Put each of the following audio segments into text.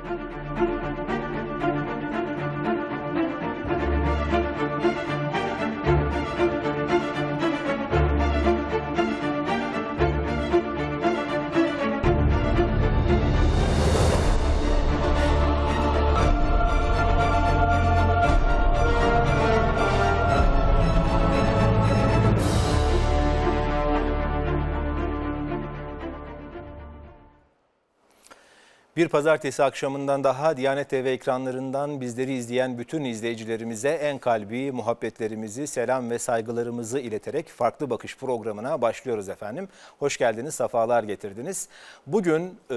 thank you Bir pazartesi akşamından daha Diyanet TV ekranlarından bizleri izleyen bütün izleyicilerimize en kalbi muhabbetlerimizi, selam ve saygılarımızı ileterek Farklı Bakış programına başlıyoruz efendim. Hoş geldiniz, sefalar getirdiniz. Bugün e,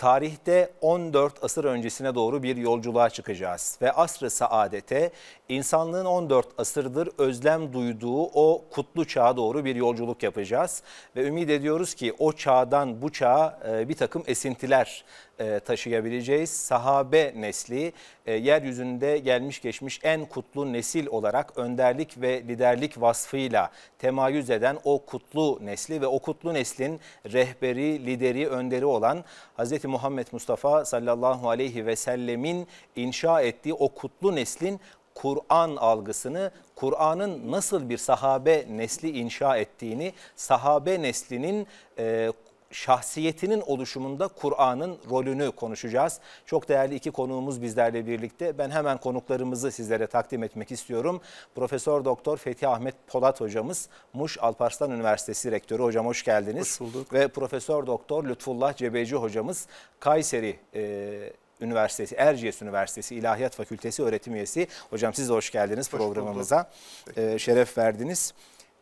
tarihte 14 asır öncesine doğru bir yolculuğa çıkacağız ve asrı saadete insanlığın 14 asırdır özlem duyduğu o kutlu çağa doğru bir yolculuk yapacağız ve ümit ediyoruz ki o çağdan bu çağa e, bir takım esintiler e, taşıyabileceğiz. Sahabe nesli e, yeryüzünde gelmiş geçmiş en kutlu nesil olarak önderlik ve liderlik vasfıyla temayüz eden o kutlu nesli ve o kutlu neslin rehberi, lideri, önderi olan Hz. Muhammed Mustafa sallallahu aleyhi ve sellemin inşa ettiği o kutlu neslin Kur'an algısını, Kur'an'ın nasıl bir sahabe nesli inşa ettiğini, sahabe neslinin e, şahsiyetinin oluşumunda Kur'an'ın rolünü konuşacağız. Çok değerli iki konuğumuz bizlerle birlikte. Ben hemen konuklarımızı sizlere takdim etmek istiyorum. Profesör Doktor Fethi Ahmet Polat hocamız, Muş Alparslan Üniversitesi rektörü hocam hoş geldiniz. Hoş bulduk. Ve Profesör Doktor Lütfullah Cebeci hocamız Kayseri e, Üniversitesi, Erciyes Üniversitesi İlahiyat Fakültesi öğretim üyesi. Hocam siz de hoş geldiniz hoş programımıza. Ee, şeref verdiniz.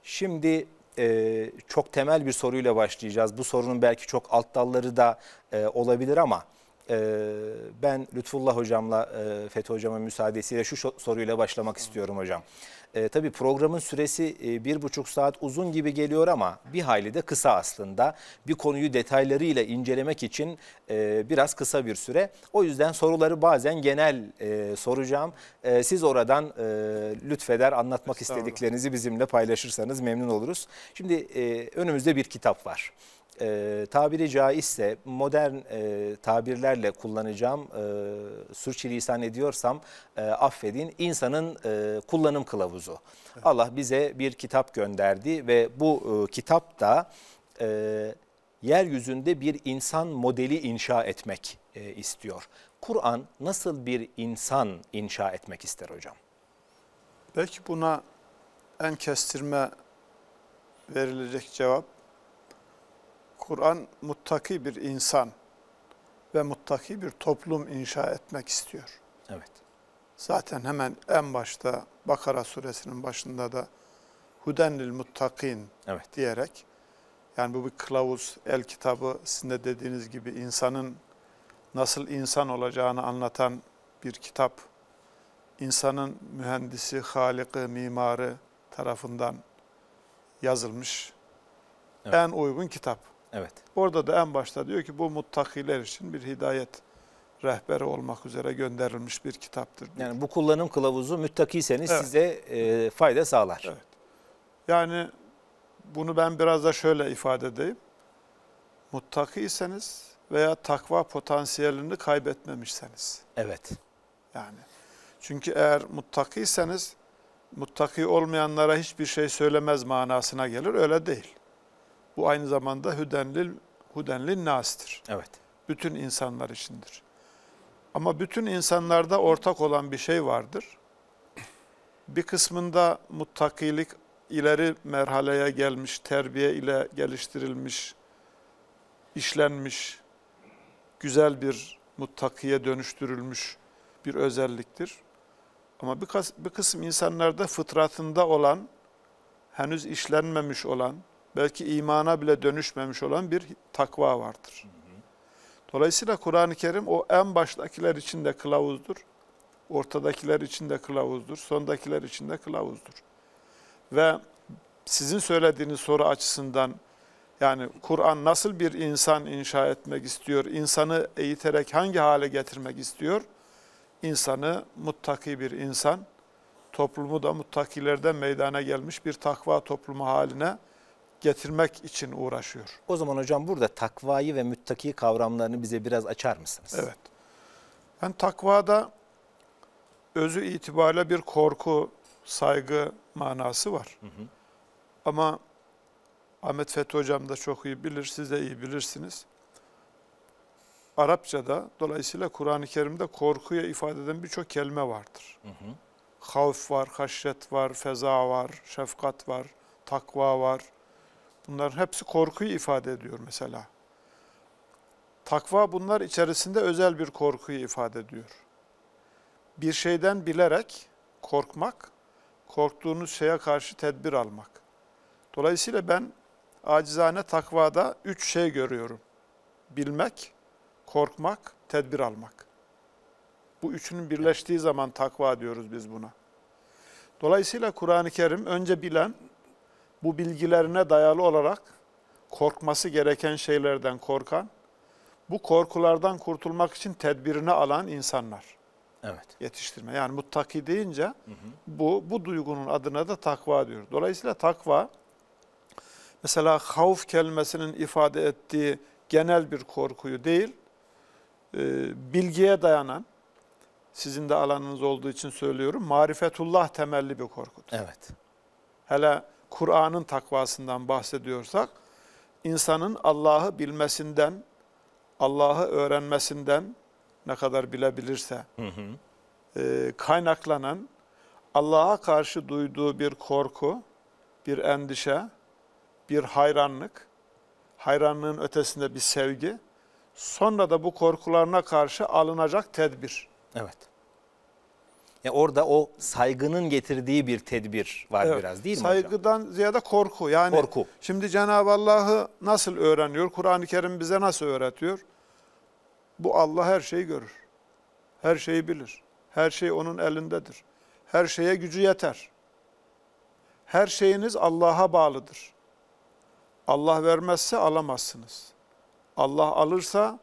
Şimdi e, çok temel bir soruyla başlayacağız. Bu sorunun belki çok alt dalları da e, olabilir ama e, ben Lütfullah hocamla e, Fethi hocamın müsaadesiyle şu soruyla başlamak istiyorum hocam. E, tabii programın süresi e, bir buçuk saat uzun gibi geliyor ama bir hayli de kısa aslında. Bir konuyu detaylarıyla incelemek için e, biraz kısa bir süre. O yüzden soruları bazen genel e, soracağım. E, siz oradan e, lütfeder anlatmak istediklerinizi bizimle paylaşırsanız memnun oluruz. Şimdi e, önümüzde bir kitap var e, tabiri caizse modern e, tabirlerle kullanacağım e, sürçülisan ediyorsam e, affedin insanın e, kullanım kılavuzu. Evet. Allah bize bir kitap gönderdi ve bu e, kitap da e, yeryüzünde bir insan modeli inşa etmek e, istiyor. Kur'an nasıl bir insan inşa etmek ister hocam? Belki buna en kestirme verilecek cevap Kur'an muttaki bir insan ve muttaki bir toplum inşa etmek istiyor. Evet. Zaten hemen en başta Bakara suresinin başında da hudenlil muttakin evet. diyerek yani bu bir kılavuz, el kitabı sizin de dediğiniz gibi insanın nasıl insan olacağını anlatan bir kitap. İnsanın mühendisi, halikı, mimarı tarafından yazılmış evet. en uygun kitap. Evet. Orada da en başta diyor ki bu muttakiler için bir hidayet rehberi olmak üzere gönderilmiş bir kitaptır. Yani bu kullanım kılavuzu müttakiyseniz evet. size e, fayda sağlar. Evet. Yani bunu ben biraz da şöyle ifade edeyim. Muttakiyseniz veya takva potansiyelini kaybetmemişseniz. Evet. Yani çünkü eğer muttakiyseniz muttaki olmayanlara hiçbir şey söylemez manasına gelir. Öyle değil. Bu aynı zamanda hüdenlil, hüdenlil nas'tır. Evet. Bütün insanlar içindir. Ama bütün insanlarda ortak olan bir şey vardır. Bir kısmında muttakilik ileri merhaleye gelmiş, terbiye ile geliştirilmiş, işlenmiş, güzel bir muttakiye dönüştürülmüş bir özelliktir. Ama bir, bir kısım insanlarda fıtratında olan, henüz işlenmemiş olan, belki imana bile dönüşmemiş olan bir takva vardır. Dolayısıyla Kur'an-ı Kerim o en baştakiler için de kılavuzdur. Ortadakiler için de kılavuzdur. Sondakiler için de kılavuzdur. Ve sizin söylediğiniz soru açısından yani Kur'an nasıl bir insan inşa etmek istiyor? İnsanı eğiterek hangi hale getirmek istiyor? İnsanı muttaki bir insan, toplumu da muttakilerden meydana gelmiş bir takva toplumu haline getirmek için uğraşıyor. O zaman hocam burada takvayı ve müttaki kavramlarını bize biraz açar mısınız? Evet. Yani takvada özü itibariyle bir korku, saygı manası var. Hı hı. Ama Ahmet Fethi hocam da çok iyi bilir, siz de iyi bilirsiniz. Arapçada dolayısıyla Kur'an-ı Kerim'de korkuya ifade eden birçok kelime vardır. Hı hı. Havf var, haşyet var, feza var, şefkat var, takva var, Bunların hepsi korkuyu ifade ediyor mesela. Takva bunlar içerisinde özel bir korkuyu ifade ediyor. Bir şeyden bilerek korkmak, korktuğunuz şeye karşı tedbir almak. Dolayısıyla ben acizane takvada üç şey görüyorum. Bilmek, korkmak, tedbir almak. Bu üçünün birleştiği zaman takva diyoruz biz buna. Dolayısıyla Kur'an-ı Kerim önce bilen, bu bilgilerine dayalı olarak korkması gereken şeylerden korkan, bu korkulardan kurtulmak için tedbirini alan insanlar. Evet. Yetiştirme. Yani muttaki deyince hı hı. bu bu duygunun adına da takva diyor. Dolayısıyla takva mesela havf kelimesinin ifade ettiği genel bir korkuyu değil, e, bilgiye dayanan, sizin de alanınız olduğu için söylüyorum, marifetullah temelli bir korkudur. Evet. Hele Kur'an'ın takvasından bahsediyorsak, insanın Allah'ı bilmesinden, Allah'ı öğrenmesinden ne kadar bilebilirse hı hı. E, kaynaklanan Allah'a karşı duyduğu bir korku, bir endişe, bir hayranlık, hayranlığın ötesinde bir sevgi, sonra da bu korkularına karşı alınacak tedbir. Evet. Yani e, orada o saygının getirdiği bir tedbir var evet, biraz değil mi Saygıdan hocam? ziyade korku. Yani korku. şimdi Cenab-ı Allah'ı nasıl öğreniyor? Kur'an-ı Kerim bize nasıl öğretiyor? Bu Allah her şeyi görür. Her şeyi bilir. Her şey onun elindedir. Her şeye gücü yeter. Her şeyiniz Allah'a bağlıdır. Allah vermezse alamazsınız. Allah alırsa,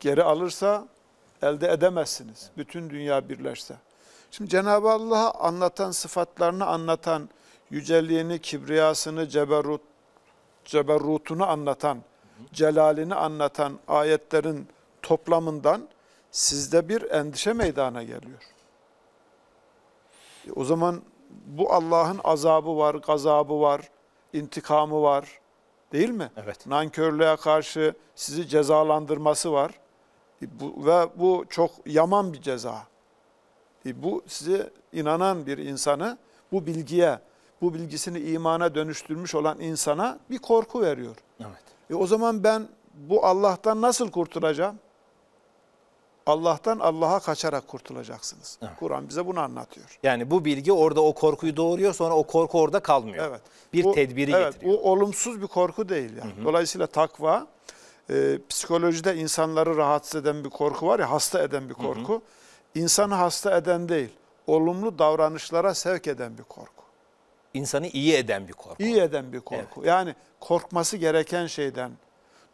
geri alırsa elde edemezsiniz. Bütün dünya birleşse. Şimdi Cenab-ı Allah'a anlatan sıfatlarını anlatan, yücelliğini, kibriyasını, ceberut, ceberrutunu anlatan, celalini anlatan ayetlerin toplamından sizde bir endişe meydana geliyor. E o zaman bu Allah'ın azabı var, gazabı var, intikamı var değil mi? Evet. Nankörlüğe karşı sizi cezalandırması var. Bu, ve bu çok yaman bir ceza. E, bu size inanan bir insanı bu bilgiye, bu bilgisini imana dönüştürmüş olan insana bir korku veriyor. Evet. E, o zaman ben bu Allah'tan nasıl kurtulacağım? Allah'tan Allah'a kaçarak kurtulacaksınız. Evet. Kur'an bize bunu anlatıyor. Yani bu bilgi orada o korkuyu doğuruyor sonra o korku orada kalmıyor. Evet. Bir bu, tedbiri evet, getiriyor. Bu olumsuz bir korku değil. Yani. Hı hı. Dolayısıyla takva e, psikolojide insanları rahatsız eden bir korku var ya, hasta eden bir korku. Hı hı. İnsanı hasta eden değil, olumlu davranışlara sevk eden bir korku. İnsanı iyi eden bir korku. İyi eden bir korku. Evet. Yani korkması gereken şeyden,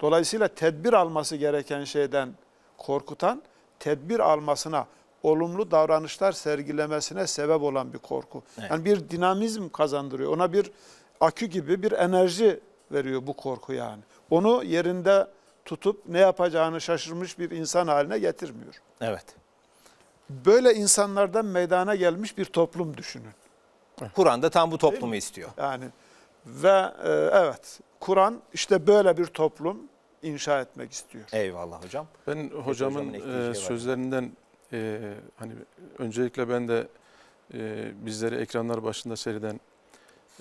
dolayısıyla tedbir alması gereken şeyden korkutan, tedbir almasına, olumlu davranışlar sergilemesine sebep olan bir korku. Evet. Yani bir dinamizm kazandırıyor. Ona bir akü gibi bir enerji veriyor bu korku yani. Onu yerinde tutup ne yapacağını şaşırmış bir insan haline getirmiyor. Evet. Böyle insanlardan meydana gelmiş bir toplum düşünün. Kur'an da tam bu toplumu istiyor. Yani ve e, evet Kur'an işte böyle bir toplum inşa etmek istiyor. Eyvallah hocam. Ben Peki hocamın, hocamın e, şey sözlerinden e, hani öncelikle ben de e, bizleri ekranlar başında seyreden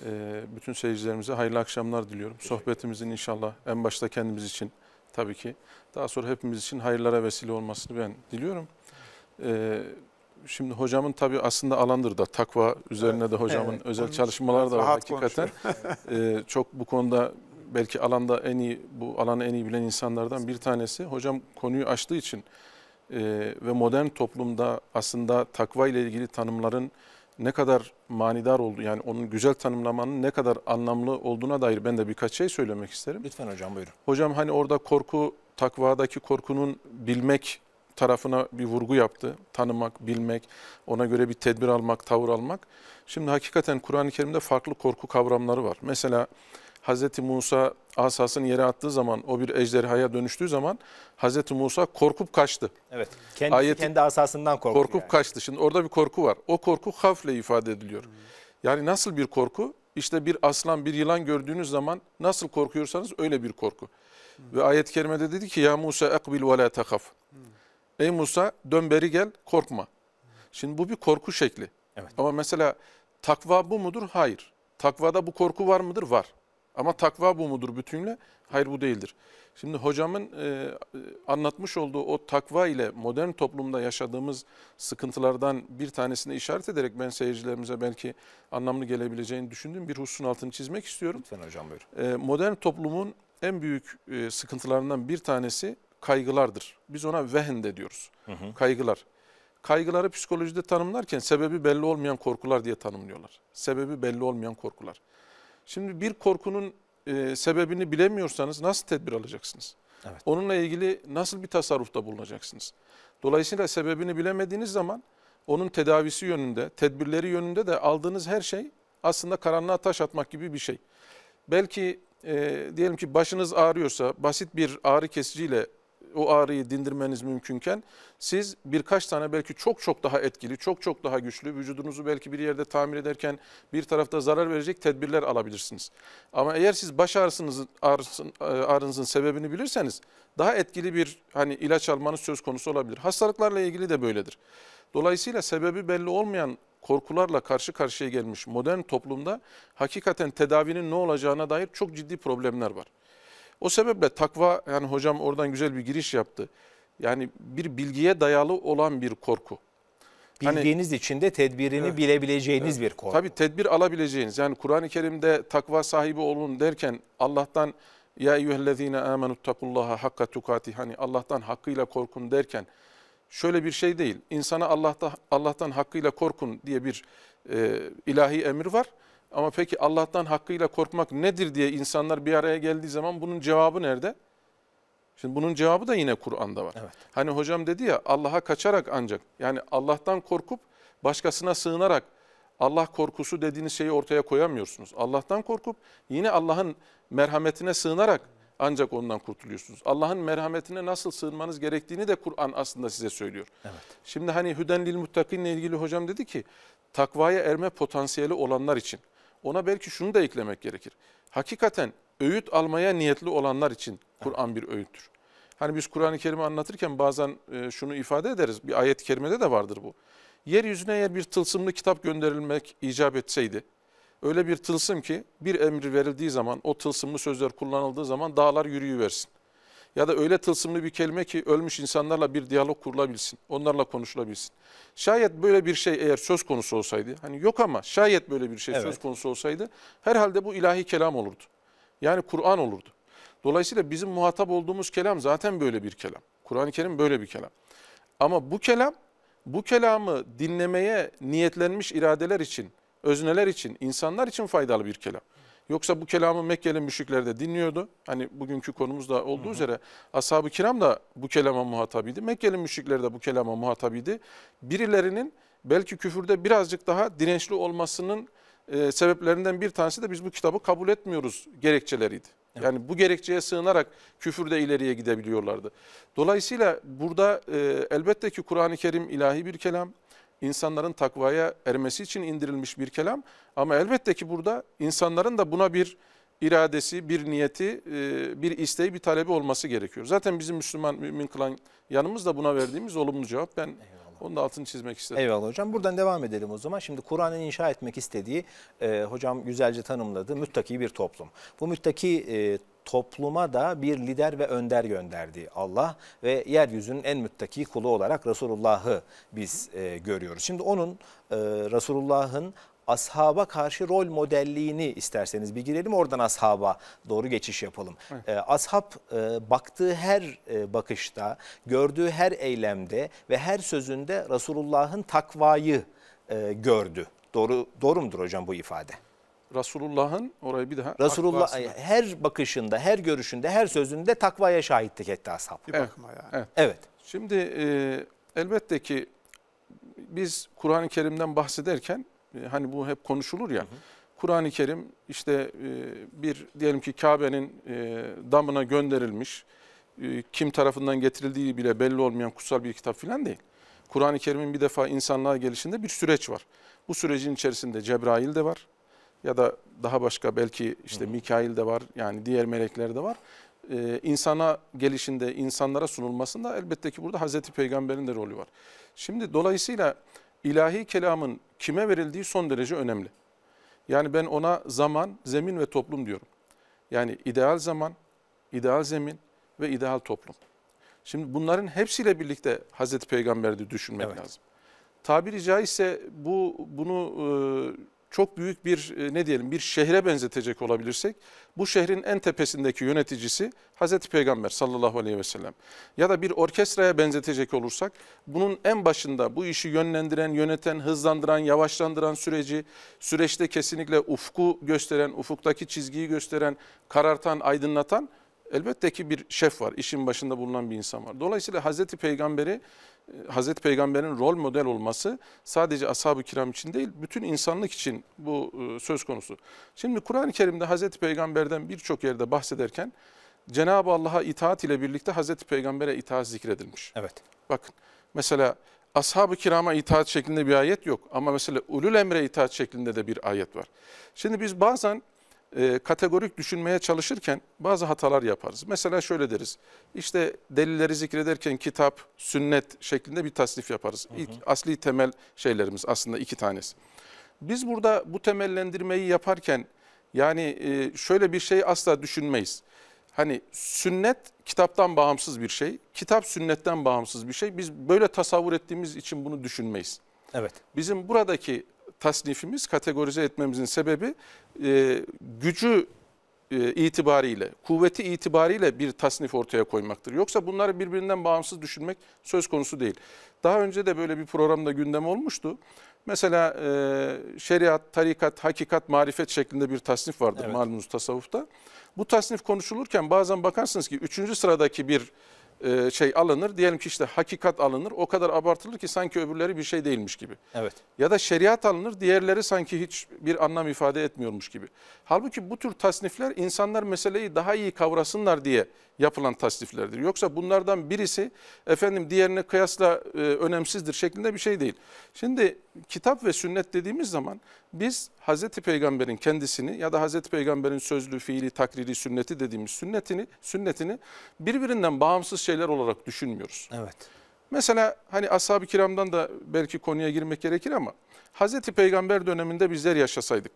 e, bütün seyircilerimize hayırlı akşamlar diliyorum. Sohbetimizin inşallah en başta kendimiz için tabii ki. Daha sonra hepimiz için hayırlara vesile olmasını ben diliyorum. Ee, şimdi hocamın tabii aslında alandır da takva üzerine de hocamın evet, özel çalışmaları da var hakikaten. ee, çok bu konuda belki alanda en iyi bu alanı en iyi bilen insanlardan bir tanesi. Hocam konuyu açtığı için e, ve modern toplumda aslında takva ile ilgili tanımların ne kadar manidar oldu yani onun güzel tanımlamanın ne kadar anlamlı olduğuna dair ben de birkaç şey söylemek isterim. Lütfen hocam buyurun. Hocam hani orada korku takvadaki korkunun bilmek tarafına bir vurgu yaptı. Tanımak, bilmek, ona göre bir tedbir almak, tavır almak. Şimdi hakikaten Kur'an-ı Kerim'de farklı korku kavramları var. Mesela Hz. Musa asasını yere attığı zaman o bir ejderhaya dönüştüğü zaman Hz. Musa korkup kaçtı. Evet. Kendi, Ayeti, kendi asasından korktu. Korkup yani. kaçtı. Şimdi orada bir korku var. O korku hafle ifade ediliyor. Hmm. Yani nasıl bir korku? İşte bir aslan, bir yılan gördüğünüz zaman nasıl korkuyorsanız öyle bir korku. Hmm. Ve ayet-i kerimede dedi ki ya Musa ekbil ve la tekaf. Hmm. Ey Musa dön beri gel korkma. Hmm. Şimdi bu bir korku şekli. Evet. Ama mesela takva bu mudur? Hayır. Takvada bu korku var mıdır? Var. Ama takva bu mudur bütünle? Hayır bu değildir. Şimdi hocamın e, anlatmış olduğu o takva ile modern toplumda yaşadığımız sıkıntılardan bir tanesini işaret ederek ben seyircilerimize belki anlamlı gelebileceğini düşündüğüm bir hususun altını çizmek istiyorum. Sen hocam buyurun. E, modern toplumun en büyük e, sıkıntılarından bir tanesi kaygılardır. Biz ona vehn de diyoruz. Hı hı. Kaygılar. Kaygıları psikolojide tanımlarken sebebi belli olmayan korkular diye tanımlıyorlar. Sebebi belli olmayan korkular. Şimdi bir korkunun e, sebebini bilemiyorsanız nasıl tedbir alacaksınız? Evet. Onunla ilgili nasıl bir tasarrufta bulunacaksınız? Dolayısıyla sebebini bilemediğiniz zaman onun tedavisi yönünde, tedbirleri yönünde de aldığınız her şey aslında karanlığa taş atmak gibi bir şey. Belki e, diyelim ki başınız ağrıyorsa basit bir ağrı kesiciyle o ağrıyı dindirmeniz mümkünken siz birkaç tane belki çok çok daha etkili, çok çok daha güçlü vücudunuzu belki bir yerde tamir ederken bir tarafta zarar verecek tedbirler alabilirsiniz. Ama eğer siz baş ağrısınızın, ağrısın, e, ağrınızın sebebini bilirseniz daha etkili bir hani ilaç almanız söz konusu olabilir. Hastalıklarla ilgili de böyledir. Dolayısıyla sebebi belli olmayan korkularla karşı karşıya gelmiş modern toplumda hakikaten tedavinin ne olacağına dair çok ciddi problemler var. O sebeple takva yani hocam oradan güzel bir giriş yaptı. Yani bir bilgiye dayalı olan bir korku. Hani Bildiğiniz hani, için tedbirini evet, bilebileceğiniz evet, bir korku. Tabii tedbir alabileceğiniz. Yani Kur'an-ı Kerim'de takva sahibi olun derken Allah'tan ya eyyühellezine amenuttakullaha hakka tukati hani Allah'tan hakkıyla korkun derken şöyle bir şey değil. İnsana Allah'ta, Allah'tan hakkıyla korkun diye bir e, ilahi emir var. Ama peki Allah'tan hakkıyla korkmak nedir diye insanlar bir araya geldiği zaman bunun cevabı nerede? Şimdi bunun cevabı da yine Kur'an'da var. Evet. Hani hocam dedi ya Allah'a kaçarak ancak yani Allah'tan korkup başkasına sığınarak Allah korkusu dediğiniz şeyi ortaya koyamıyorsunuz. Allah'tan korkup yine Allah'ın merhametine sığınarak ancak ondan kurtuluyorsunuz. Allah'ın merhametine nasıl sığınmanız gerektiğini de Kur'an aslında size söylüyor. Evet. Şimdi hani Hüden lil ile ilgili hocam dedi ki takvaya erme potansiyeli olanlar için ona belki şunu da eklemek gerekir. Hakikaten öğüt almaya niyetli olanlar için Kur'an bir öğüttür. Hani biz Kur'an-ı Kerim'i anlatırken bazen e, şunu ifade ederiz. Bir ayet-i kerimede de vardır bu. Yeryüzüne eğer bir tılsımlı kitap gönderilmek icap etseydi, öyle bir tılsım ki bir emir verildiği zaman, o tılsımlı sözler kullanıldığı zaman dağlar yürüyüversin ya da öyle tılsımlı bir kelime ki ölmüş insanlarla bir diyalog kurulabilsin, onlarla konuşulabilsin. Şayet böyle bir şey eğer söz konusu olsaydı, hani yok ama şayet böyle bir şey evet. söz konusu olsaydı herhalde bu ilahi kelam olurdu. Yani Kur'an olurdu. Dolayısıyla bizim muhatap olduğumuz kelam zaten böyle bir kelam. Kur'an-ı Kerim böyle bir kelam. Ama bu kelam, bu kelamı dinlemeye niyetlenmiş iradeler için, özneler için, insanlar için faydalı bir kelam. Yoksa bu kelamı Mekkeli müşrikler de dinliyordu. Hani bugünkü konumuzda olduğu hı hı. üzere ashab-ı kiram da bu kelama muhatabiydi. Mekkeli müşrikler de bu kelama muhatabiydi. Birilerinin belki küfürde birazcık daha dirençli olmasının e, sebeplerinden bir tanesi de biz bu kitabı kabul etmiyoruz gerekçeleriydi. Evet. Yani bu gerekçeye sığınarak küfürde ileriye gidebiliyorlardı. Dolayısıyla burada e, elbette ki Kur'an-ı Kerim ilahi bir kelam insanların takvaya ermesi için indirilmiş bir kelam. Ama elbette ki burada insanların da buna bir iradesi, bir niyeti, e, bir isteği, bir talebi olması gerekiyor. Zaten bizim Müslüman, mümin kılan yanımız da buna verdiğimiz olumlu cevap. Ben Eyvallah. Onun da altını çizmek istedim. Eyvallah hocam. Buradan devam edelim o zaman. Şimdi Kur'an'ın inşa etmek istediği e, hocam güzelce tanımladı. Müttaki bir toplum. Bu müttaki e, topluma da bir lider ve önder gönderdi Allah ve yeryüzünün en müttaki kulu olarak Resulullah'ı biz e, görüyoruz. Şimdi onun e, Resulullah'ın ashaba karşı rol modelliğini isterseniz bir girelim oradan ashaba doğru geçiş yapalım. Evet. Ee, ashab e, baktığı her e, bakışta, gördüğü her eylemde ve her sözünde Resulullah'ın takvayı e, gördü. Doğru doğru mudur hocam bu ifade? Resulullah'ın orayı bir daha Resulullah aklasına. her bakışında, her görüşünde, her sözünde takvaya şahitlik etti ashab. Bir bakma bakıma yani. Evet. evet. Şimdi e, elbette ki biz Kur'an-ı Kerim'den bahsederken e, hani bu hep konuşulur ya. Kur'an-ı Kerim işte e, bir diyelim ki Kabe'nin e, damına gönderilmiş, kim tarafından getirildiği bile belli olmayan kutsal bir kitap filan değil. Kur'an-ı Kerim'in bir defa insanlığa gelişinde bir süreç var. Bu sürecin içerisinde Cebrail de var ya da daha başka belki işte Mikail de var yani diğer melekler de var. Ee, insana gelişinde insanlara sunulmasında elbette ki burada Hazreti Peygamber'in de rolü var. Şimdi dolayısıyla ilahi kelamın kime verildiği son derece önemli. Yani ben ona zaman, zemin ve toplum diyorum. Yani ideal zaman, ideal zemin ve ideal toplum. Şimdi bunların hepsiyle birlikte Hazreti Peygamber'i düşünmek evet. lazım. Tabiri caizse bu bunu e, çok büyük bir e, ne diyelim bir şehre benzetecek olabilirsek bu şehrin en tepesindeki yöneticisi Hazreti Peygamber sallallahu aleyhi ve sellem ya da bir orkestraya benzetecek olursak bunun en başında bu işi yönlendiren, yöneten, hızlandıran, yavaşlandıran süreci süreçte kesinlikle ufku gösteren, ufuktaki çizgiyi gösteren, karartan, aydınlatan elbette ki bir şef var. işin başında bulunan bir insan var. Dolayısıyla Hazreti Peygamber'i Hazreti Peygamber'in rol model olması sadece ashab-ı kiram için değil, bütün insanlık için bu e, söz konusu. Şimdi Kur'an-ı Kerim'de Hazreti Peygamber'den birçok yerde bahsederken Cenab-ı Allah'a itaat ile birlikte Hazreti Peygamber'e itaat zikredilmiş. Evet. Bakın mesela ashab-ı kirama itaat şeklinde bir ayet yok ama mesela ulul emre itaat şeklinde de bir ayet var. Şimdi biz bazen e, kategorik düşünmeye çalışırken bazı hatalar yaparız. Mesela şöyle deriz, İşte delilleri zikrederken kitap, sünnet şeklinde bir tasnif yaparız. Hı hı. İlk asli temel şeylerimiz aslında iki tanesi. Biz burada bu temellendirmeyi yaparken yani e, şöyle bir şey asla düşünmeyiz. Hani sünnet kitaptan bağımsız bir şey, kitap sünnetten bağımsız bir şey. Biz böyle tasavvur ettiğimiz için bunu düşünmeyiz. Evet. Bizim buradaki tasnifimiz, kategorize etmemizin sebebi e, gücü e, itibariyle, kuvveti itibariyle bir tasnif ortaya koymaktır. Yoksa bunları birbirinden bağımsız düşünmek söz konusu değil. Daha önce de böyle bir programda gündem olmuştu. Mesela e, şeriat, tarikat, hakikat, marifet şeklinde bir tasnif vardır evet. malumunuz tasavvufta. Bu tasnif konuşulurken bazen bakarsınız ki üçüncü sıradaki bir e, şey alınır. Diyelim ki işte hakikat alınır. O kadar abartılır ki sanki öbürleri bir şey değilmiş gibi. Evet. Ya da şeriat alınır. Diğerleri sanki hiç bir anlam ifade etmiyormuş gibi. Halbuki bu tür tasnifler insanlar meseleyi daha iyi kavrasınlar diye yapılan tasdiflerdir. Yoksa bunlardan birisi efendim diğerine kıyasla e, önemsizdir şeklinde bir şey değil. Şimdi kitap ve sünnet dediğimiz zaman biz Hazreti Peygamber'in kendisini ya da Hazreti Peygamber'in sözlü, fiili, takriri, sünneti dediğimiz sünnetini sünnetini birbirinden bağımsız şeyler olarak düşünmüyoruz. Evet. Mesela hani ashab-ı kiramdan da belki konuya girmek gerekir ama Hazreti Peygamber döneminde bizler yaşasaydık.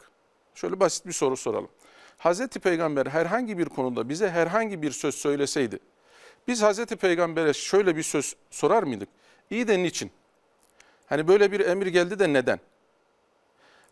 Şöyle basit bir soru soralım. Hazreti Peygamber herhangi bir konuda bize herhangi bir söz söyleseydi, biz Hazreti Peygamber'e şöyle bir söz sorar mıydık? İyi de niçin? Hani böyle bir emir geldi de neden?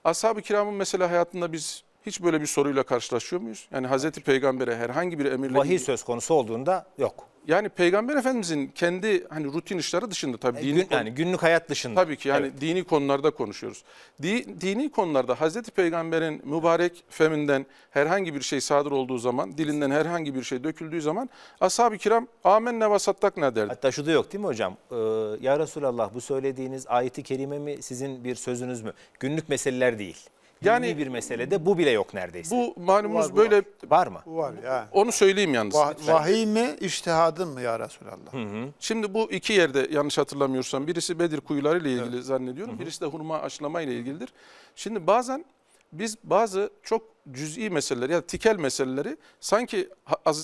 Ashab-ı kiramın mesela hayatında biz hiç böyle bir soruyla karşılaşıyor muyuz? Yani Hazreti Peygamber'e herhangi bir emirle... Vahiy söz konusu olduğunda yok. Yani Peygamber Efendimizin kendi hani rutin işleri dışında tabii e, dini gün, yani günlük hayat dışında. Tabii ki yani evet. dini konularda konuşuyoruz. Di, dini konularda Hazreti Peygamber'in mübarek feminden herhangi bir şey sadır olduğu zaman, dilinden herhangi bir şey döküldüğü zaman ashab-ı kiram amenna ve sattakna derdi. Hatta şu da yok değil mi hocam? Ee, ya Resulallah bu söylediğiniz ayeti kerime mi sizin bir sözünüz mü? Günlük meseleler değil. Yani Milli bir meselede bu bile yok neredeyse. Bu malumunuz böyle var. var mı? Var ya. Onu söyleyeyim yalnız. Va lütfen. vahiy mi, iştihadın mı ya Resulallah? Hı hı. Şimdi bu iki yerde yanlış hatırlamıyorsam birisi Bedir kuyuları ile ilgili evet. zannediyorum. Hı hı. Birisi de hurma aşılama ile ilgilidir. Şimdi bazen biz bazı çok cüz'i meseleleri ya yani tikel meseleleri sanki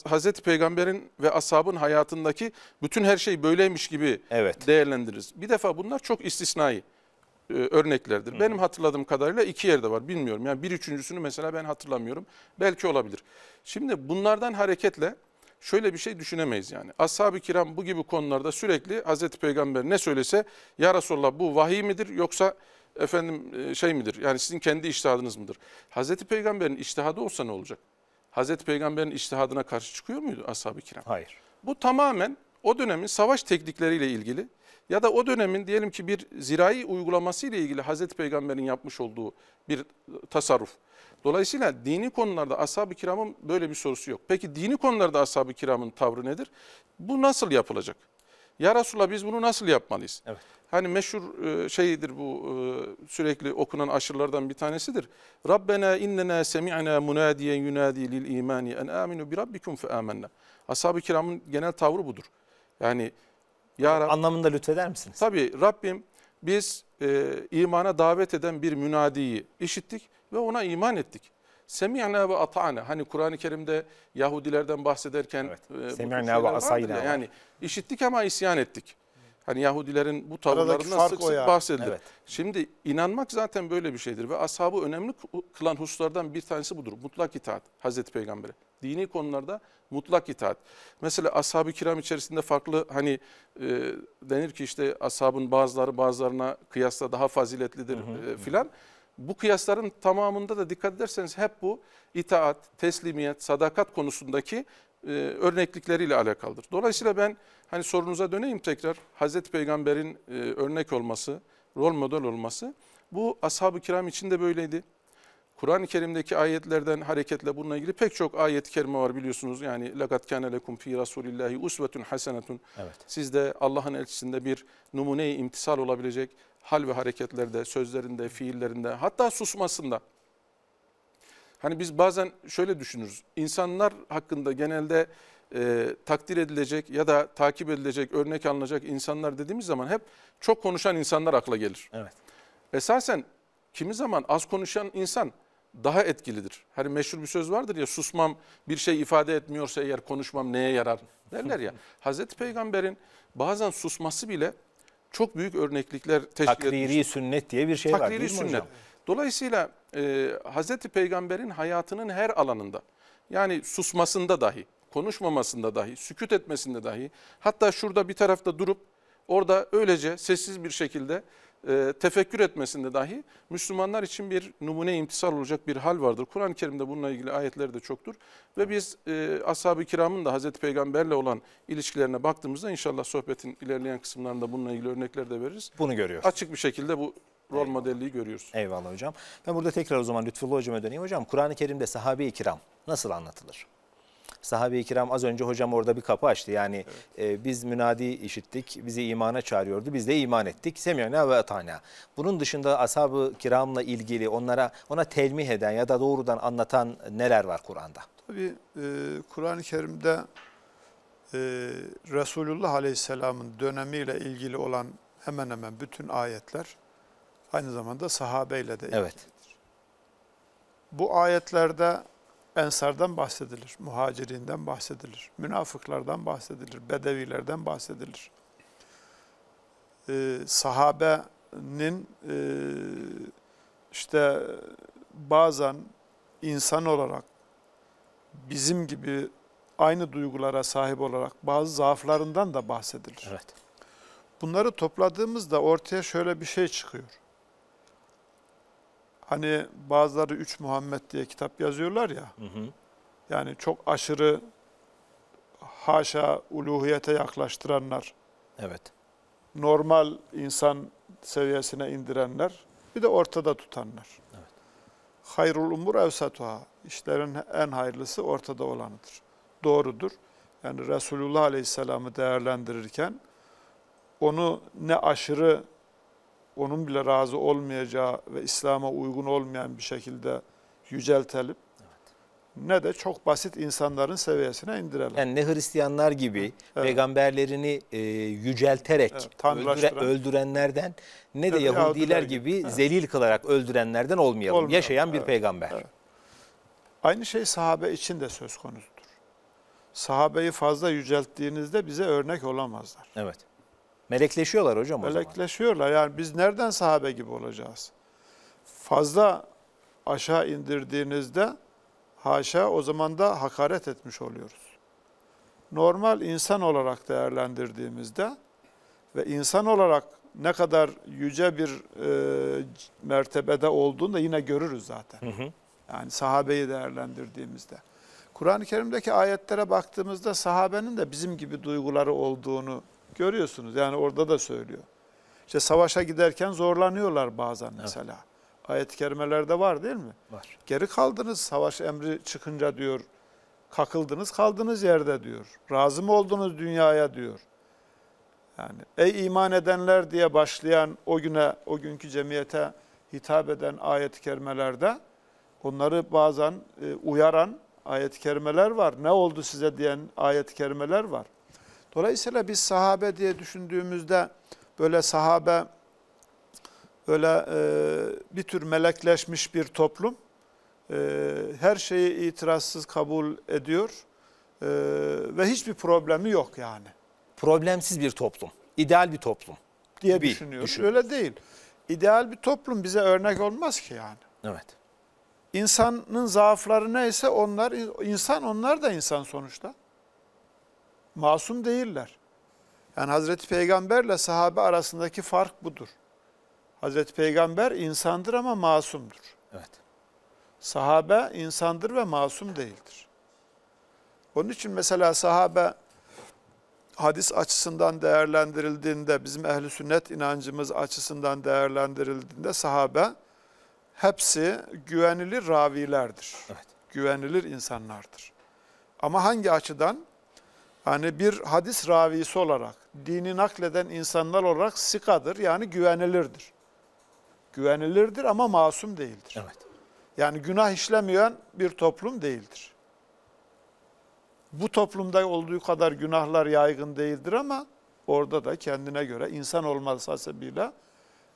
Hazreti Peygamber'in ve ashabın hayatındaki bütün her şey böyleymiş gibi evet. değerlendiririz. Bir defa bunlar çok istisnai. E, örneklerdir. Hı. Benim hatırladığım kadarıyla iki yerde var bilmiyorum. Yani bir üçüncüsünü mesela ben hatırlamıyorum. Belki olabilir. Şimdi bunlardan hareketle şöyle bir şey düşünemeyiz yani. Ashab-ı kiram bu gibi konularda sürekli Hazreti Peygamber ne söylese ya Resulallah bu vahiy midir yoksa efendim e, şey midir? Yani sizin kendi iştihadınız mıdır? Hazreti Peygamber'in iştihadı olsa ne olacak? Hazreti Peygamber'in iştihadına karşı çıkıyor muydu ashab-ı kiram? Hayır. Bu tamamen o dönemin savaş teknikleriyle ilgili ya da o dönemin diyelim ki bir zirai uygulaması ile ilgili Hazreti Peygamber'in yapmış olduğu bir e, tasarruf. Dolayısıyla dini konularda ashab-ı kiramın böyle bir sorusu yok. Peki dini konularda ashab-ı kiramın tavrı nedir? Bu nasıl yapılacak? Ya Resulallah biz bunu nasıl yapmalıyız? Evet. Hani meşhur e, şeydir bu e, sürekli okunan aşırlardan bir tanesidir. Rabbena innena semi'na munadiyen yunadi lil imani en aminu bi rabbikum fe amenna. Ashab-ı kiramın genel tavrı budur. Yani ya Rab, anlamında lütfeder misiniz? Tabii Rabbim biz e, imana davet eden bir münadiyi işittik ve ona iman ettik. Semihna ve ata'na. Hani Kur'an-ı Kerim'de Yahudilerden bahsederken evet. e, Semihna ve asayna. Ya. Yani işittik ama isyan ettik. Hani Yahudilerin bu tavırlarından sık sık bahsedilir. Evet. Şimdi inanmak zaten böyle bir şeydir ve ashabı önemli kılan hususlardan bir tanesi budur. Mutlak itaat Hazreti Peygamber'e. Dini konularda mutlak itaat. Mesela ashab-ı kiram içerisinde farklı hani e, denir ki işte ashabın bazıları bazılarına kıyasla daha faziletlidir e, filan. Bu kıyasların tamamında da dikkat ederseniz hep bu itaat, teslimiyet, sadakat konusundaki e, örneklikleriyle alakalıdır. Dolayısıyla ben hani sorunuza döneyim tekrar. Hazreti Peygamber'in e, örnek olması, rol model olması bu ashab-ı kiram için de böyleydi. Kur'an-ı Kerim'deki ayetlerden hareketle bununla ilgili pek çok ayet-i kerime var biliyorsunuz. Yani lakat kana lekum fi rasulillahi usvetun hasenetun. Evet. Siz de Allah'ın elçisinde bir numune-i imtisal olabilecek hal ve hareketlerde, sözlerinde, fiillerinde, hatta susmasında. Hani biz bazen şöyle düşünürüz. İnsanlar hakkında genelde e, takdir edilecek ya da takip edilecek, örnek alınacak insanlar dediğimiz zaman hep çok konuşan insanlar akla gelir. Evet. Esasen kimi zaman az konuşan insan daha etkilidir. Hani meşhur bir söz vardır ya susmam bir şey ifade etmiyorsa eğer konuşmam neye yarar derler ya. Hazreti Peygamber'in bazen susması bile çok büyük örneklikler teşkil etmiş. Takdiri sünnet diye bir şey Takdiri var değil mi sünnet. hocam? Dolayısıyla e, Hz. Peygamber'in hayatının her alanında yani susmasında dahi, konuşmamasında dahi, süküt etmesinde dahi hatta şurada bir tarafta durup orada öylece sessiz bir şekilde e, tefekkür etmesinde dahi Müslümanlar için bir numune imtisal olacak bir hal vardır. Kur'an-ı Kerim'de bununla ilgili ayetler de çoktur. Ve biz e, ashab-ı kiramın da Hazreti Peygamber'le olan ilişkilerine baktığımızda inşallah sohbetin ilerleyen kısımlarında bununla ilgili örnekler de veririz. Bunu görüyoruz. Açık bir şekilde bu rol modelliği görüyoruz. Eyvallah hocam. Ben burada tekrar o zaman Lütfullah hocama döneyim. Hocam Kur'an-ı Kerim'de sahabe-i kiram nasıl anlatılır? Sahabe-i kiram az önce hocam orada bir kapı açtı. Yani evet. e, biz münadi işittik, bizi imana çağırıyordu. Biz de iman ettik. Semyona ve atana. Bunun dışında ashab-ı kiramla ilgili onlara ona telmih eden ya da doğrudan anlatan neler var Kur'an'da? Tabii e, Kur'an-ı Kerim'de e, Resulullah Aleyhisselam'ın dönemiyle ilgili olan hemen hemen bütün ayetler aynı zamanda sahabeyle de evet. ilgilidir. Bu ayetlerde ensardan bahsedilir, muhacirinden bahsedilir, münafıklardan bahsedilir, bedevilerden bahsedilir. Ee, sahabenin e, işte bazen insan olarak bizim gibi aynı duygulara sahip olarak bazı zaaflarından da bahsedilir. Evet. Bunları topladığımızda ortaya şöyle bir şey çıkıyor hani bazıları 3 Muhammed diye kitap yazıyorlar ya. Hı hı. Yani çok aşırı haşa uluhiyete yaklaştıranlar. Evet. Normal insan seviyesine indirenler. Bir de ortada tutanlar. Evet. Hayrul umur evsatuha. İşlerin en hayırlısı ortada olanıdır. Doğrudur. Yani Resulullah Aleyhisselam'ı değerlendirirken onu ne aşırı onun bile razı olmayacağı ve İslam'a uygun olmayan bir şekilde yüceltelim ne de çok basit insanların seviyesine indirelim. Yani ne Hristiyanlar gibi evet. peygamberlerini e, yücelterek evet, öldüre, öldürenlerden ne de Yahudiler gibi evet. zelil kılarak öldürenlerden olmayalım. Olmayalım. Yaşayan bir evet. peygamber. Evet. Aynı şey sahabe için de söz konusudur. Sahabeyi fazla yücelttiğinizde bize örnek olamazlar. Evet. Melekleşiyorlar hocam o zaman. Melekleşiyorlar. Yani biz nereden sahabe gibi olacağız? Fazla aşağı indirdiğinizde haşa o zaman da hakaret etmiş oluyoruz. Normal insan olarak değerlendirdiğimizde ve insan olarak ne kadar yüce bir e, mertebede olduğunu da yine görürüz zaten. Hı hı. Yani sahabeyi değerlendirdiğimizde. Kur'an-ı Kerim'deki ayetlere baktığımızda sahabenin de bizim gibi duyguları olduğunu Görüyorsunuz yani orada da söylüyor. İşte savaşa giderken zorlanıyorlar bazen mesela. Evet. Ayet-i kerimelerde var değil mi? Var. Geri kaldınız savaş emri çıkınca diyor. Kakıldınız kaldınız yerde diyor. Razı mı oldunuz dünyaya diyor. Yani ey iman edenler diye başlayan o güne, o günkü cemiyete hitap eden ayet-i kerimelerde onları bazen e, uyaran ayet-i kerimeler var. Ne oldu size diyen ayet-i kerimeler var. Dolayısıyla biz sahabe diye düşündüğümüzde böyle sahabe böyle e, bir tür melekleşmiş bir toplum e, her şeyi itirazsız kabul ediyor e, ve hiçbir problemi yok yani. Problemsiz bir toplum, ideal bir toplum diye bir, düşünüyoruz. Düşün. Öyle değil. İdeal bir toplum bize örnek olmaz ki yani. Evet. İnsanın zaafları neyse onlar insan onlar da insan sonuçta. Masum değiller. Yani Hazreti Peygamberle sahabe arasındaki fark budur. Hazreti Peygamber insandır ama masumdur. Evet. Sahabe insandır ve masum değildir. Onun için mesela sahabe hadis açısından değerlendirildiğinde, bizim ehli sünnet inancımız açısından değerlendirildiğinde sahabe hepsi güvenilir ravilerdir. Evet. Güvenilir insanlardır. Ama hangi açıdan? hani bir hadis ravisi olarak, dini nakleden insanlar olarak sikadır yani güvenilirdir. Güvenilirdir ama masum değildir. Evet. Yani günah işlemeyen bir toplum değildir. Bu toplumda olduğu kadar günahlar yaygın değildir ama orada da kendine göre insan olması bile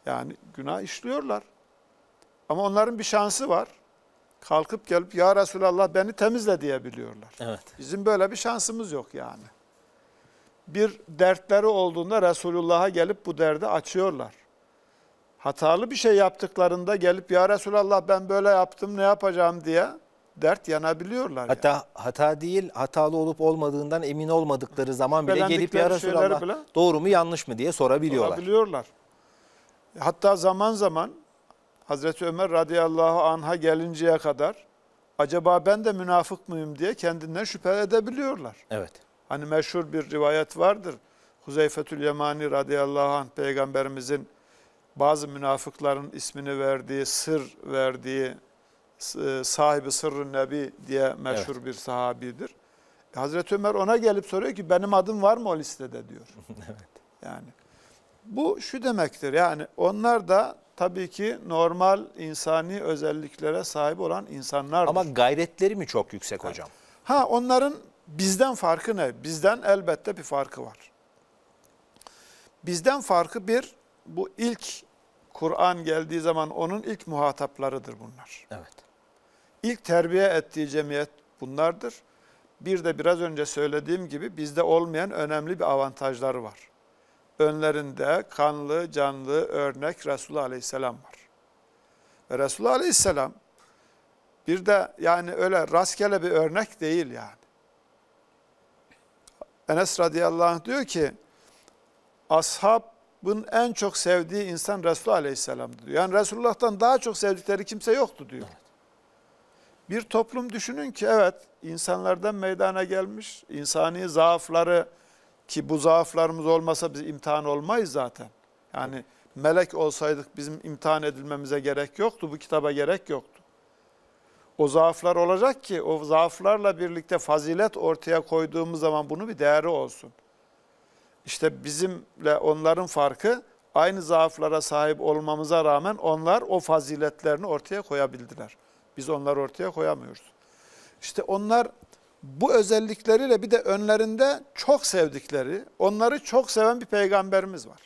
yani günah işliyorlar. Ama onların bir şansı var kalkıp gelip ya Resulallah beni temizle diyebiliyorlar. Evet. Bizim böyle bir şansımız yok yani. Bir dertleri olduğunda Resulullah'a gelip bu derdi açıyorlar. Hatalı bir şey yaptıklarında gelip ya Resulallah ben böyle yaptım ne yapacağım diye dert yanabiliyorlar. Hatta yani. hata değil, hatalı olup olmadığından emin olmadıkları zaman bile gelip ya Resulallah bile doğru mu yanlış mı diye sorabiliyorlar. Sorabiliyorlar. Hatta zaman zaman Hazreti Ömer radıyallahu anh'a gelinceye kadar acaba ben de münafık mıyım diye kendinden şüphe edebiliyorlar. Evet. Hani meşhur bir rivayet vardır. Huzeyfetül Yemani radıyallahu anh peygamberimizin bazı münafıkların ismini verdiği, sır verdiği e, sahibi sırrı nebi diye meşhur evet. bir sahabidir. Hazreti Ömer ona gelip soruyor ki benim adım var mı o listede diyor. evet. Yani bu şu demektir yani onlar da tabii ki normal insani özelliklere sahip olan insanlardır. Ama gayretleri mi çok yüksek hocam? Ha onların bizden farkı ne? Bizden elbette bir farkı var. Bizden farkı bir, bu ilk Kur'an geldiği zaman onun ilk muhataplarıdır bunlar. Evet. İlk terbiye ettiği cemiyet bunlardır. Bir de biraz önce söylediğim gibi bizde olmayan önemli bir avantajları var önlerinde kanlı, canlı örnek Resulullah Aleyhisselam var. Ve Resulullah Aleyhisselam bir de yani öyle rastgele bir örnek değil yani. Enes radıyallahu anh diyor ki, ashabın en çok sevdiği insan Resulullah aleyhisselam diyor. Yani Resulullah'tan daha çok sevdikleri kimse yoktu diyor. Bir toplum düşünün ki evet insanlardan meydana gelmiş, insani zaafları, ki bu zaaflarımız olmasa biz imtihan olmayız zaten. Yani melek olsaydık bizim imtihan edilmemize gerek yoktu. Bu kitaba gerek yoktu. O zaaflar olacak ki o zaaflarla birlikte fazilet ortaya koyduğumuz zaman bunun bir değeri olsun. İşte bizimle onların farkı aynı zaaflara sahip olmamıza rağmen onlar o faziletlerini ortaya koyabildiler. Biz onları ortaya koyamıyoruz. İşte onlar bu özellikleriyle bir de önlerinde çok sevdikleri, onları çok seven bir peygamberimiz var.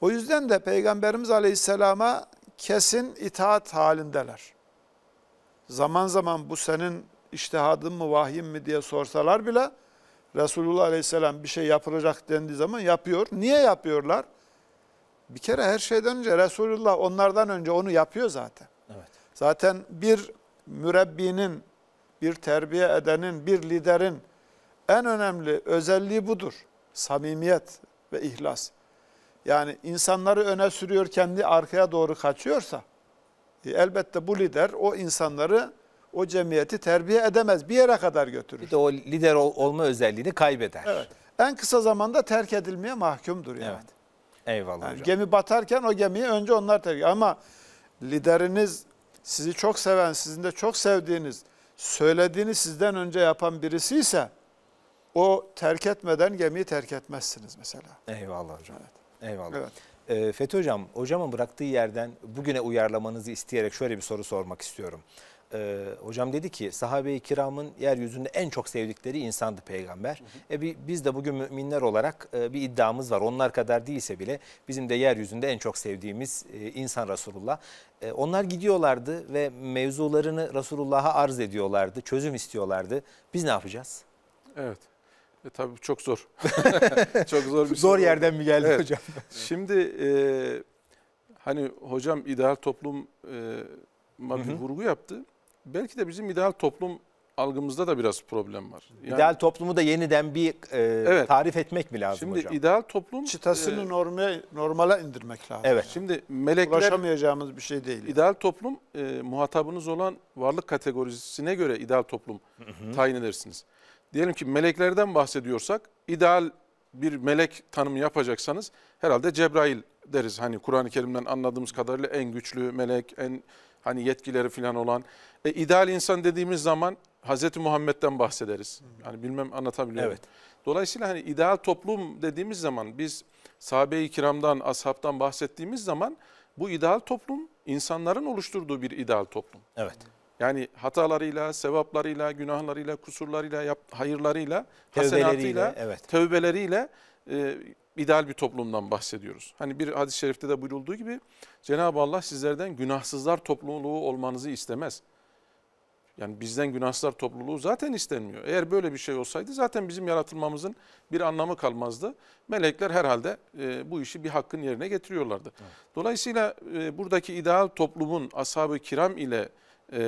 O yüzden de Peygamberimiz Aleyhisselam'a kesin itaat halindeler. Zaman zaman bu senin iştihadın mı vahyin mi diye sorsalar bile Resulullah Aleyhisselam bir şey yapılacak dendiği zaman yapıyor. Niye yapıyorlar? Bir kere her şeyden önce Resulullah onlardan önce onu yapıyor zaten. Evet. Zaten bir mürebbinin bir terbiye edenin, bir liderin en önemli özelliği budur. Samimiyet ve ihlas. Yani insanları öne sürüyor, kendi arkaya doğru kaçıyorsa e, elbette bu lider o insanları o cemiyeti terbiye edemez. Bir yere kadar götürür. Bir de o lider ol, olma özelliğini kaybeder. Evet. En kısa zamanda terk edilmeye mahkumdur yani. Evet. Eyvallah yani hocam. Gemi batarken o gemiyi önce onlar terk ediyor. Ama lideriniz sizi çok seven, sizin de çok sevdiğiniz, söylediğini sizden önce yapan birisi ise o terk etmeden gemiyi terk etmezsiniz mesela. Eyvallah hocam. Evet. Eyvallah. Evet. E, Fethi Hocam, hocamın bıraktığı yerden bugüne uyarlamanızı isteyerek şöyle bir soru sormak istiyorum e, hocam dedi ki sahabe-i kiramın yeryüzünde en çok sevdikleri insandı peygamber. Hı hı. E, biz de bugün müminler olarak e, bir iddiamız var. Onlar kadar değilse bile bizim de yeryüzünde en çok sevdiğimiz e, insan Resulullah. E, onlar gidiyorlardı ve mevzularını Resulullah'a arz ediyorlardı. Çözüm istiyorlardı. Biz ne yapacağız? Evet. E, tabii çok zor. çok zor bir Zor şey yerden mi geldi evet. hocam? Şimdi e, hani hocam ideal toplum e, bir vurgu yaptı belki de bizim ideal toplum algımızda da biraz problem var. Yani, ideal toplumu da yeniden bir e, evet. tarif etmek mi lazım Şimdi hocam? Şimdi ideal toplum... Çıtasını e, norme, normala indirmek lazım. Evet. Şimdi melekler... Ulaşamayacağımız bir şey değil. İdeal yani. toplum e, muhatabınız olan varlık kategorisine göre ideal toplum hı hı. tayin edersiniz. Diyelim ki meleklerden bahsediyorsak ideal bir melek tanımı yapacaksanız herhalde Cebrail deriz. Hani Kur'an-ı Kerim'den anladığımız kadarıyla en güçlü melek, en Hani yetkileri falan olan. E, ideal insan dediğimiz zaman Hz. Muhammed'den bahsederiz. Yani bilmem anlatabiliyor Evet. Dolayısıyla hani ideal toplum dediğimiz zaman biz sahabe-i kiramdan, ashabtan bahsettiğimiz zaman bu ideal toplum insanların oluşturduğu bir ideal toplum. Evet. Yani hatalarıyla, sevaplarıyla, günahlarıyla, kusurlarıyla, yap, hayırlarıyla, hasenatıyla, tevbeleriyle, evet. tevbeleriyle e, ideal bir toplumdan bahsediyoruz. Hani bir hadis-i şerifte de buyurulduğu gibi Cenab-ı Allah sizlerden günahsızlar topluluğu olmanızı istemez. Yani bizden günahsızlar topluluğu zaten istenmiyor. Eğer böyle bir şey olsaydı zaten bizim yaratılmamızın bir anlamı kalmazdı. Melekler herhalde e, bu işi bir hakkın yerine getiriyorlardı. Evet. Dolayısıyla e, buradaki ideal toplumun ashab-ı kiram ile e,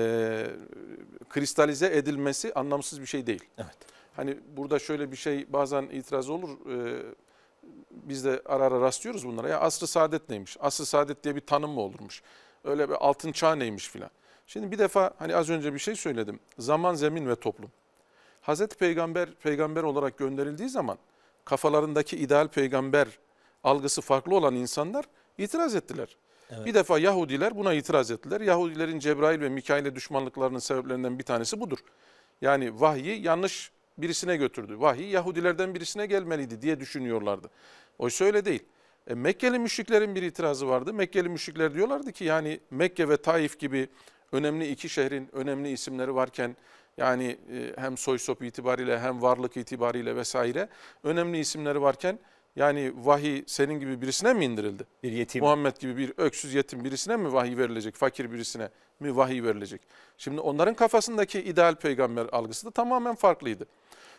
kristalize edilmesi anlamsız bir şey değil. Evet. Hani burada şöyle bir şey bazen itiraz olur. E, biz de ara ara rastlıyoruz bunlara. Ya asr-ı saadet neymiş? Asr-ı saadet diye bir tanım mı olurmuş? Öyle bir altın çağ neymiş filan. Şimdi bir defa hani az önce bir şey söyledim. Zaman, zemin ve toplum. Hazreti Peygamber peygamber olarak gönderildiği zaman kafalarındaki ideal peygamber algısı farklı olan insanlar itiraz ettiler. Evet. Bir defa Yahudiler buna itiraz ettiler. Yahudilerin Cebrail ve Mikail'e düşmanlıklarının sebeplerinden bir tanesi budur. Yani vahyi yanlış birisine götürdü. Vahiy Yahudilerden birisine gelmeliydi diye düşünüyorlardı. Oysa öyle değil. E, Mekkeli müşriklerin bir itirazı vardı. Mekkeli müşrikler diyorlardı ki yani Mekke ve Taif gibi önemli iki şehrin önemli isimleri varken yani e, hem soy sop itibariyle hem varlık itibariyle vesaire önemli isimleri varken yani vahiy senin gibi birisine mi indirildi? Bir yetim. Muhammed gibi bir öksüz yetim birisine mi vahiy verilecek? Fakir birisine mi vahiy verilecek? Şimdi onların kafasındaki ideal peygamber algısı da tamamen farklıydı.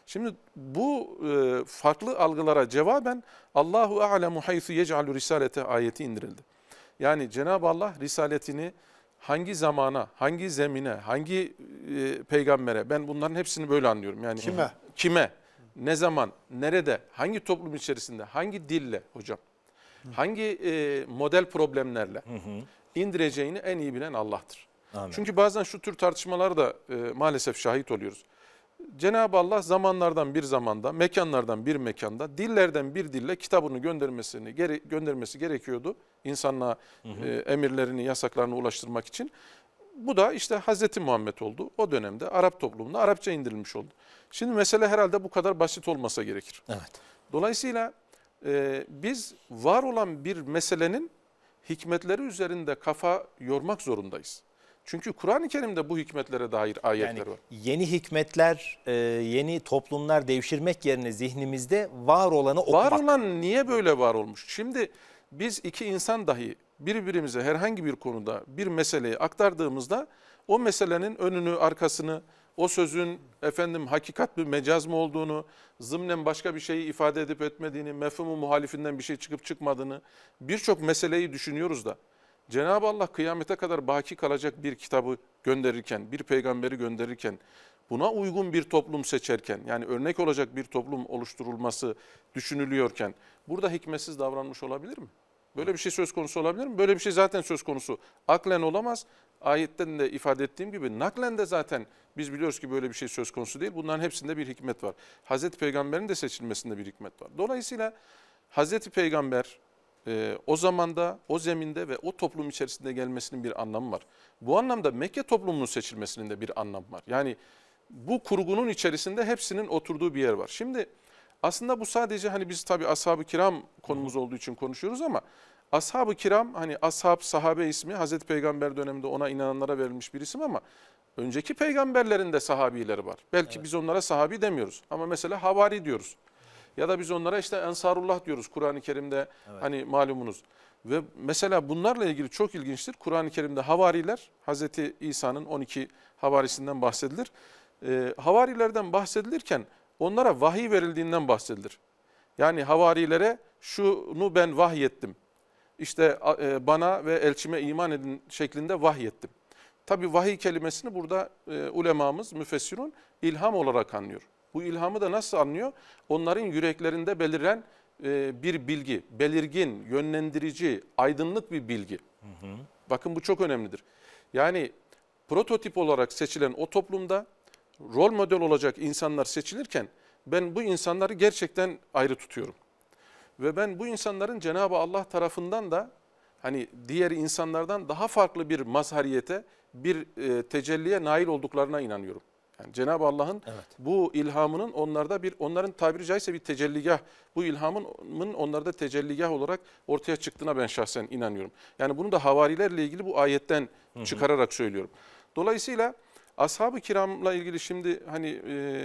Şimdi bu e, farklı algılara cevaben Allahu a'lemu haysu yec'alu risalete ayeti indirildi. Yani Cenab-ı Allah risaletini hangi zamana, hangi zemine, hangi e, peygambere ben bunların hepsini böyle anlıyorum. Yani kime? Kime? Ne zaman, nerede, hangi toplum içerisinde, hangi dille hocam? Hangi e, model problemlerle indireceğini en iyi bilen Allah'tır. Amin. Çünkü bazen şu tür tartışmalar da e, maalesef şahit oluyoruz. Cenab-ı Allah zamanlardan bir zamanda, mekanlardan bir mekanda, dillerden bir dille kitabını göndermesini gere göndermesi gerekiyordu insanlığa hı hı. E, emirlerini, yasaklarını ulaştırmak için. Bu da işte Hazreti Muhammed oldu. O dönemde Arap toplumunda Arapça indirilmiş oldu. Şimdi mesele herhalde bu kadar basit olmasa gerekir. Evet. Dolayısıyla e, biz var olan bir meselenin hikmetleri üzerinde kafa yormak zorundayız. Çünkü Kur'an-ı Kerim'de bu hikmetlere dair ayetler yani var. Yeni hikmetler, e, yeni toplumlar devşirmek yerine zihnimizde var olanı okumak. Var olan niye böyle var olmuş? Şimdi biz iki insan dahi birbirimize herhangi bir konuda bir meseleyi aktardığımızda o meselenin önünü, arkasını, o sözün efendim hakikat bir mecaz mı olduğunu, zımnen başka bir şeyi ifade edip etmediğini, mefhumu muhalifinden bir şey çıkıp çıkmadığını, birçok meseleyi düşünüyoruz da. Cenab-ı Allah kıyamete kadar baki kalacak bir kitabı gönderirken, bir peygamberi gönderirken, buna uygun bir toplum seçerken, yani örnek olacak bir toplum oluşturulması düşünülüyorken, burada hikmetsiz davranmış olabilir mi? Böyle bir şey söz konusu olabilir mi? Böyle bir şey zaten söz konusu. Aklen olamaz. Ayetten de ifade ettiğim gibi naklen de zaten biz biliyoruz ki böyle bir şey söz konusu değil. Bunların hepsinde bir hikmet var. Hazreti Peygamber'in de seçilmesinde bir hikmet var. Dolayısıyla Hazreti Peygamber e, o zamanda, o zeminde ve o toplum içerisinde gelmesinin bir anlamı var. Bu anlamda Mekke toplumunun seçilmesinin de bir anlamı var. Yani bu kurgunun içerisinde hepsinin oturduğu bir yer var. Şimdi aslında bu sadece hani biz tabii ashab-ı kiram konumuz olduğu için konuşuyoruz ama ashab-ı kiram hani ashab sahabe ismi Hazreti Peygamber döneminde ona inananlara verilmiş bir isim ama önceki peygamberlerin de sahabileri var. Belki evet. biz onlara sahabi demiyoruz ama mesela havari diyoruz. Ya da biz onlara işte Ensarullah diyoruz Kur'an-ı Kerim'de evet. hani malumunuz. Ve mesela bunlarla ilgili çok ilginçtir. Kur'an-ı Kerim'de havariler, Hazreti İsa'nın 12 havarisinden bahsedilir. E, havarilerden bahsedilirken onlara vahiy verildiğinden bahsedilir. Yani havarilere şunu ben vahyettim. İşte e, bana ve elçime iman edin şeklinde vahyettim. Tabi vahiy kelimesini burada e, ulemamız, müfessirun ilham olarak anlıyor. Bu ilhamı da nasıl anlıyor? Onların yüreklerinde beliren e, bir bilgi, belirgin, yönlendirici, aydınlık bir bilgi. Hı hı. Bakın bu çok önemlidir. Yani prototip olarak seçilen o toplumda rol model olacak insanlar seçilirken ben bu insanları gerçekten ayrı tutuyorum. Ve ben bu insanların Cenab-ı Allah tarafından da hani diğer insanlardan daha farklı bir mazhariyete, bir e, tecelliye nail olduklarına inanıyorum. Yani Cenab-ı Allah'ın evet. bu ilhamının onlarda bir onların tabiri caizse bir tecelligah bu ilhamın onlarda tecelligah olarak ortaya çıktığına ben şahsen inanıyorum. Yani bunu da havarilerle ilgili bu ayetten hı hı. çıkararak söylüyorum. Dolayısıyla ashab-ı kiramla ilgili şimdi hani e,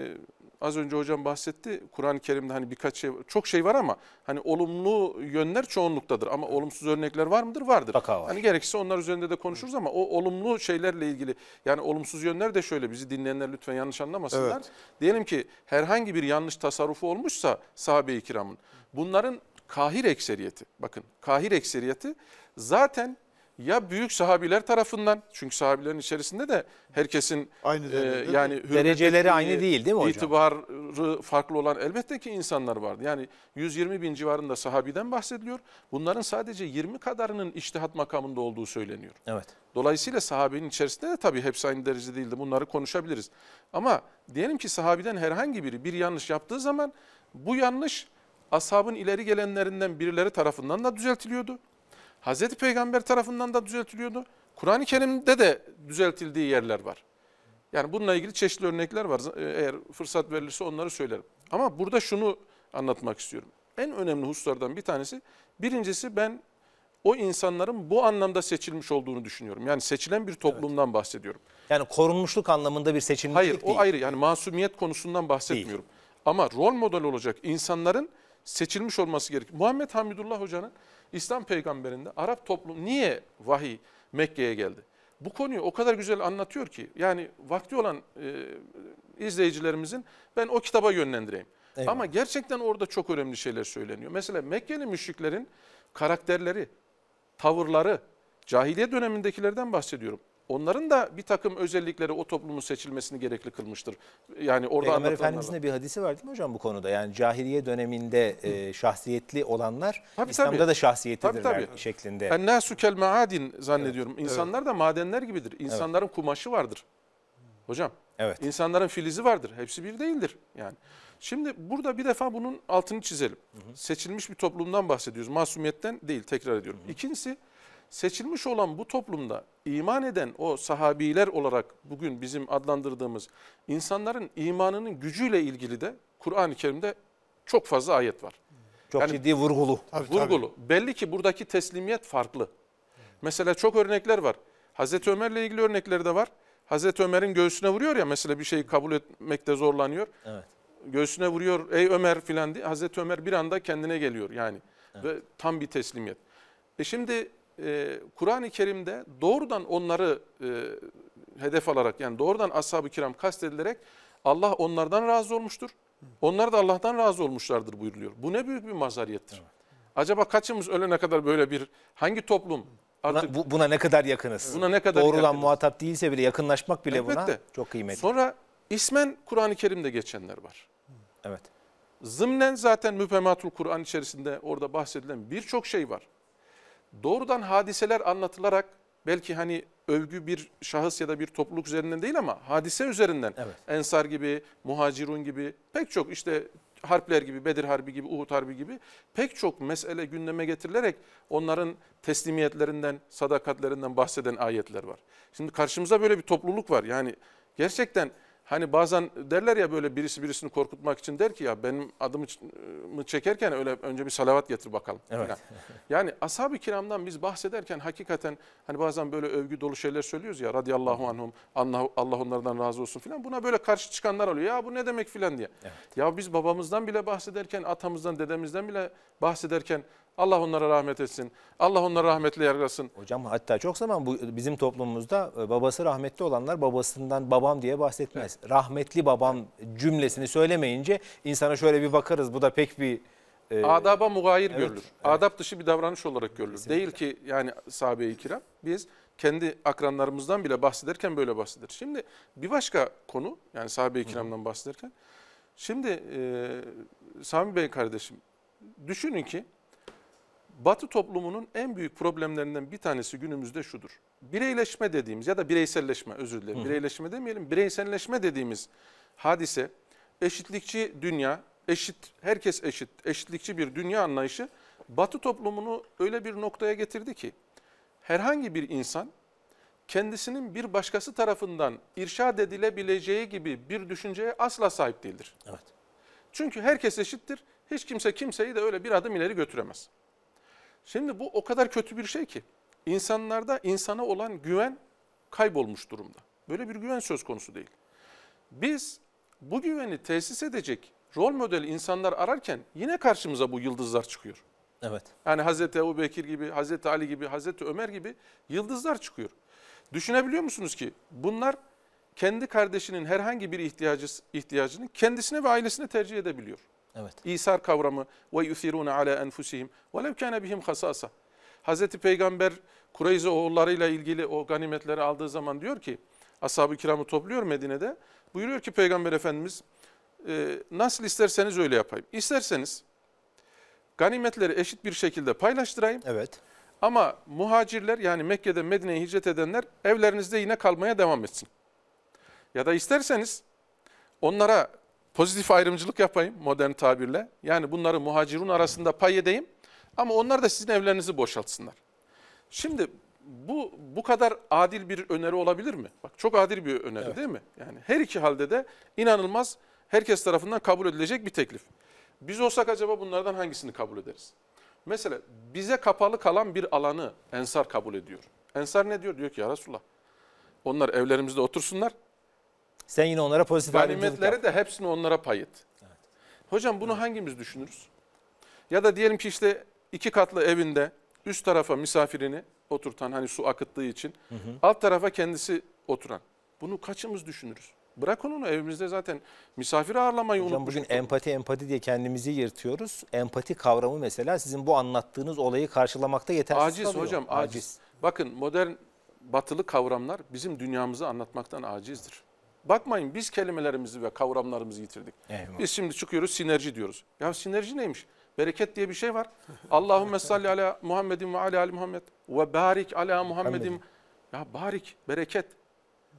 az önce hocam bahsetti. Kur'an-ı Kerim'de hani birkaç şey çok şey var ama hani olumlu yönler çoğunluktadır ama olumsuz örnekler var mıdır? Vardır. var. Hani gerekirse onlar üzerinde de konuşuruz ama o olumlu şeylerle ilgili yani olumsuz yönler de şöyle bizi dinleyenler lütfen yanlış anlamasınlar. Evet. Diyelim ki herhangi bir yanlış tasarrufu olmuşsa sahabe-i kiramın bunların kahir ekseriyeti bakın kahir ekseriyeti zaten ya büyük sahabiler tarafından çünkü sahabilerin içerisinde de herkesin aynı derecede, e, yani dereceleri aynı değil değil mi hocam? İtibarı farklı olan elbette ki insanlar vardı. Yani 120 bin civarında sahabiden bahsediliyor. Bunların sadece 20 kadarının iştihat makamında olduğu söyleniyor. Evet. Dolayısıyla sahabenin içerisinde de tabii hepsi aynı derece değildi. Bunları konuşabiliriz. Ama diyelim ki sahabiden herhangi biri bir yanlış yaptığı zaman bu yanlış ashabın ileri gelenlerinden birileri tarafından da düzeltiliyordu. Hazreti Peygamber tarafından da düzeltiliyordu. Kur'an-ı Kerim'de de düzeltildiği yerler var. Yani bununla ilgili çeşitli örnekler var. E, eğer fırsat verilirse onları söylerim. Ama burada şunu anlatmak istiyorum. En önemli hususlardan bir tanesi, birincisi ben o insanların bu anlamda seçilmiş olduğunu düşünüyorum. Yani seçilen bir toplumdan evet. bahsediyorum. Yani korunmuşluk anlamında bir seçilmişlik Hayır, değil. Hayır o ayrı yani masumiyet konusundan bahsetmiyorum. Değil. Ama rol model olacak insanların seçilmiş olması gerekiyor. Muhammed Hamidullah Hoca'nın İslam peygamberinde Arap toplum niye vahiy Mekke'ye geldi? Bu konuyu o kadar güzel anlatıyor ki yani vakti olan e, izleyicilerimizin ben o kitaba yönlendireyim. Evet. Ama gerçekten orada çok önemli şeyler söyleniyor. Mesela Mekkeli müşriklerin karakterleri, tavırları, cahiliye dönemindekilerden bahsediyorum onların da bir takım özellikleri o toplumun seçilmesini gerekli kılmıştır. Yani orada Peygamber Efendimiz'in de bir hadisi var değil mi hocam bu konuda? Yani cahiliye döneminde e, şahsiyetli olanlar tabii, İslam'da tabii. da şahsiyetlidirler tabii, tabii. şeklinde. Ennâsü kel maadin zannediyorum. Evet, İnsanlar evet. da madenler gibidir. İnsanların evet. kumaşı vardır. Hocam. Evet. İnsanların filizi vardır. Hepsi bir değildir. Yani şimdi burada bir defa bunun altını çizelim. Hı hı. Seçilmiş bir toplumdan bahsediyoruz. Masumiyetten değil tekrar ediyorum. Hı hı. İkincisi seçilmiş olan bu toplumda iman eden o sahabiler olarak bugün bizim adlandırdığımız insanların imanının gücüyle ilgili de Kur'an-ı Kerim'de çok fazla ayet var. Çok yani, ciddi vurgulu. Tabii, vurgulu. Tabii. Belli ki buradaki teslimiyet farklı. Mesela çok örnekler var. Hazreti Ömer'le ilgili örnekleri de var. Hazreti Ömer'in göğsüne vuruyor ya mesela bir şeyi kabul etmekte zorlanıyor. Evet. Göğsüne vuruyor ey Ömer filan diye. Hazreti Ömer bir anda kendine geliyor yani. Evet. Ve tam bir teslimiyet. E şimdi e, Kur'an-ı Kerim'de doğrudan onları e, hedef alarak yani doğrudan ashab-ı kiram kastedilerek Allah onlardan razı olmuştur. Onlar da Allah'tan razı olmuşlardır buyuruluyor. Bu ne büyük bir mazariyettir. Acaba kaçımız ölene kadar böyle bir hangi toplum artık buna, buna ne kadar yakınız? Buna ne kadar doğrudan yakınız? muhatap değilse bile yakınlaşmak bile Elbette. buna çok kıymetli. Sonra ismen Kur'an-ı Kerim'de geçenler var. Evet. Zımnen zaten Müphematul Kur'an içerisinde orada bahsedilen birçok şey var doğrudan hadiseler anlatılarak belki hani övgü bir şahıs ya da bir topluluk üzerinden değil ama hadise üzerinden evet. Ensar gibi, Muhacirun gibi pek çok işte harpler gibi, Bedir Harbi gibi, Uhud Harbi gibi pek çok mesele gündeme getirilerek onların teslimiyetlerinden, sadakatlerinden bahseden ayetler var. Şimdi karşımıza böyle bir topluluk var. Yani gerçekten Hani bazen derler ya böyle birisi birisini korkutmak için der ki ya benim adımı çekerken öyle önce bir salavat getir bakalım. Evet. Yani, yani ashab-ı kiramdan biz bahsederken hakikaten hani bazen böyle övgü dolu şeyler söylüyoruz ya radıyallahu anhum Allah, Allah onlardan razı olsun filan buna böyle karşı çıkanlar oluyor ya bu ne demek filan diye. Evet. Ya biz babamızdan bile bahsederken atamızdan dedemizden bile bahsederken Allah onlara rahmet etsin. Allah onları rahmetle yargılasın. Hocam hatta çok zaman bu bizim toplumumuzda e, babası rahmetli olanlar babasından babam diye bahsetmez. Evet. Rahmetli babam cümlesini söylemeyince insana şöyle bir bakarız. Bu da pek bir e... adaba mugayir evet, görülür. Evet. Adap dışı bir davranış olarak görülür. Kesinlikle. Değil ki yani sahabe-i kiram biz kendi akranlarımızdan bile bahsederken böyle bahseder. Şimdi bir başka konu yani sahabe-i kiramdan bahsederken şimdi e, Sami Bey kardeşim düşünün ki Batı toplumunun en büyük problemlerinden bir tanesi günümüzde şudur. Bireyleşme dediğimiz ya da bireyselleşme özür dilerim. Hı. Bireyleşme demeyelim. Bireyselleşme dediğimiz hadise eşitlikçi dünya, eşit herkes eşit, eşitlikçi bir dünya anlayışı Batı toplumunu öyle bir noktaya getirdi ki herhangi bir insan kendisinin bir başkası tarafından irşad edilebileceği gibi bir düşünceye asla sahip değildir. Evet. Çünkü herkes eşittir. Hiç kimse kimseyi de öyle bir adım ileri götüremez. Şimdi bu o kadar kötü bir şey ki insanlarda insana olan güven kaybolmuş durumda. Böyle bir güven söz konusu değil. Biz bu güveni tesis edecek rol model insanlar ararken yine karşımıza bu yıldızlar çıkıyor. Evet. Yani Hazreti Ebu Bekir gibi, Hazreti Ali gibi, Hazreti Ömer gibi yıldızlar çıkıyor. Düşünebiliyor musunuz ki bunlar kendi kardeşinin herhangi bir ihtiyacı, ihtiyacını kendisine ve ailesine tercih edebiliyor. Evet. İsar kavramı ve yusiruna ala enfusihim ve lev kana bihim hasasa. Hazreti Peygamber Kureyze oğullarıyla ilgili o ganimetleri aldığı zaman diyor ki ashab-ı kiramı topluyor Medine'de. Buyuruyor ki Peygamber Efendimiz e, nasıl isterseniz öyle yapayım. İsterseniz ganimetleri eşit bir şekilde paylaştırayım. Evet. Ama muhacirler yani Mekke'de Medine'ye hicret edenler evlerinizde yine kalmaya devam etsin. Ya da isterseniz onlara Pozitif ayrımcılık yapayım modern tabirle. Yani bunları muhacirun arasında pay edeyim. Ama onlar da sizin evlerinizi boşaltsınlar. Şimdi bu bu kadar adil bir öneri olabilir mi? Bak çok adil bir öneri evet. değil mi? Yani her iki halde de inanılmaz herkes tarafından kabul edilecek bir teklif. Biz olsak acaba bunlardan hangisini kabul ederiz? Mesela bize kapalı kalan bir alanı Ensar kabul ediyor. Ensar ne diyor? Diyor ki ya Resulullah onlar evlerimizde otursunlar sen yine onlara pozitif Ganimetleri de hepsini onlara payet. Evet. Hocam bunu evet. hangimiz düşünürüz? Ya da diyelim ki işte iki katlı evinde üst tarafa misafirini oturtan hani su akıttığı için hı hı. alt tarafa kendisi oturan. Bunu kaçımız düşünürüz? Bırak onu evimizde zaten misafir ağırlamayı unutmuştuk. Bugün empati empati diye kendimizi yırtıyoruz. Empati kavramı mesela sizin bu anlattığınız olayı karşılamakta yetersiz Aciz kalıyor. hocam aciz. aciz. Bakın modern batılı kavramlar bizim dünyamızı anlatmaktan acizdir. Bakmayın biz kelimelerimizi ve kavramlarımızı yitirdik. Eyvallah. Biz şimdi çıkıyoruz sinerji diyoruz. Ya sinerji neymiş? Bereket diye bir şey var. Allahümme salli ala Muhammedin ve ala Ali Muhammed ve barik ala Muhammedin. Ya barik, bereket.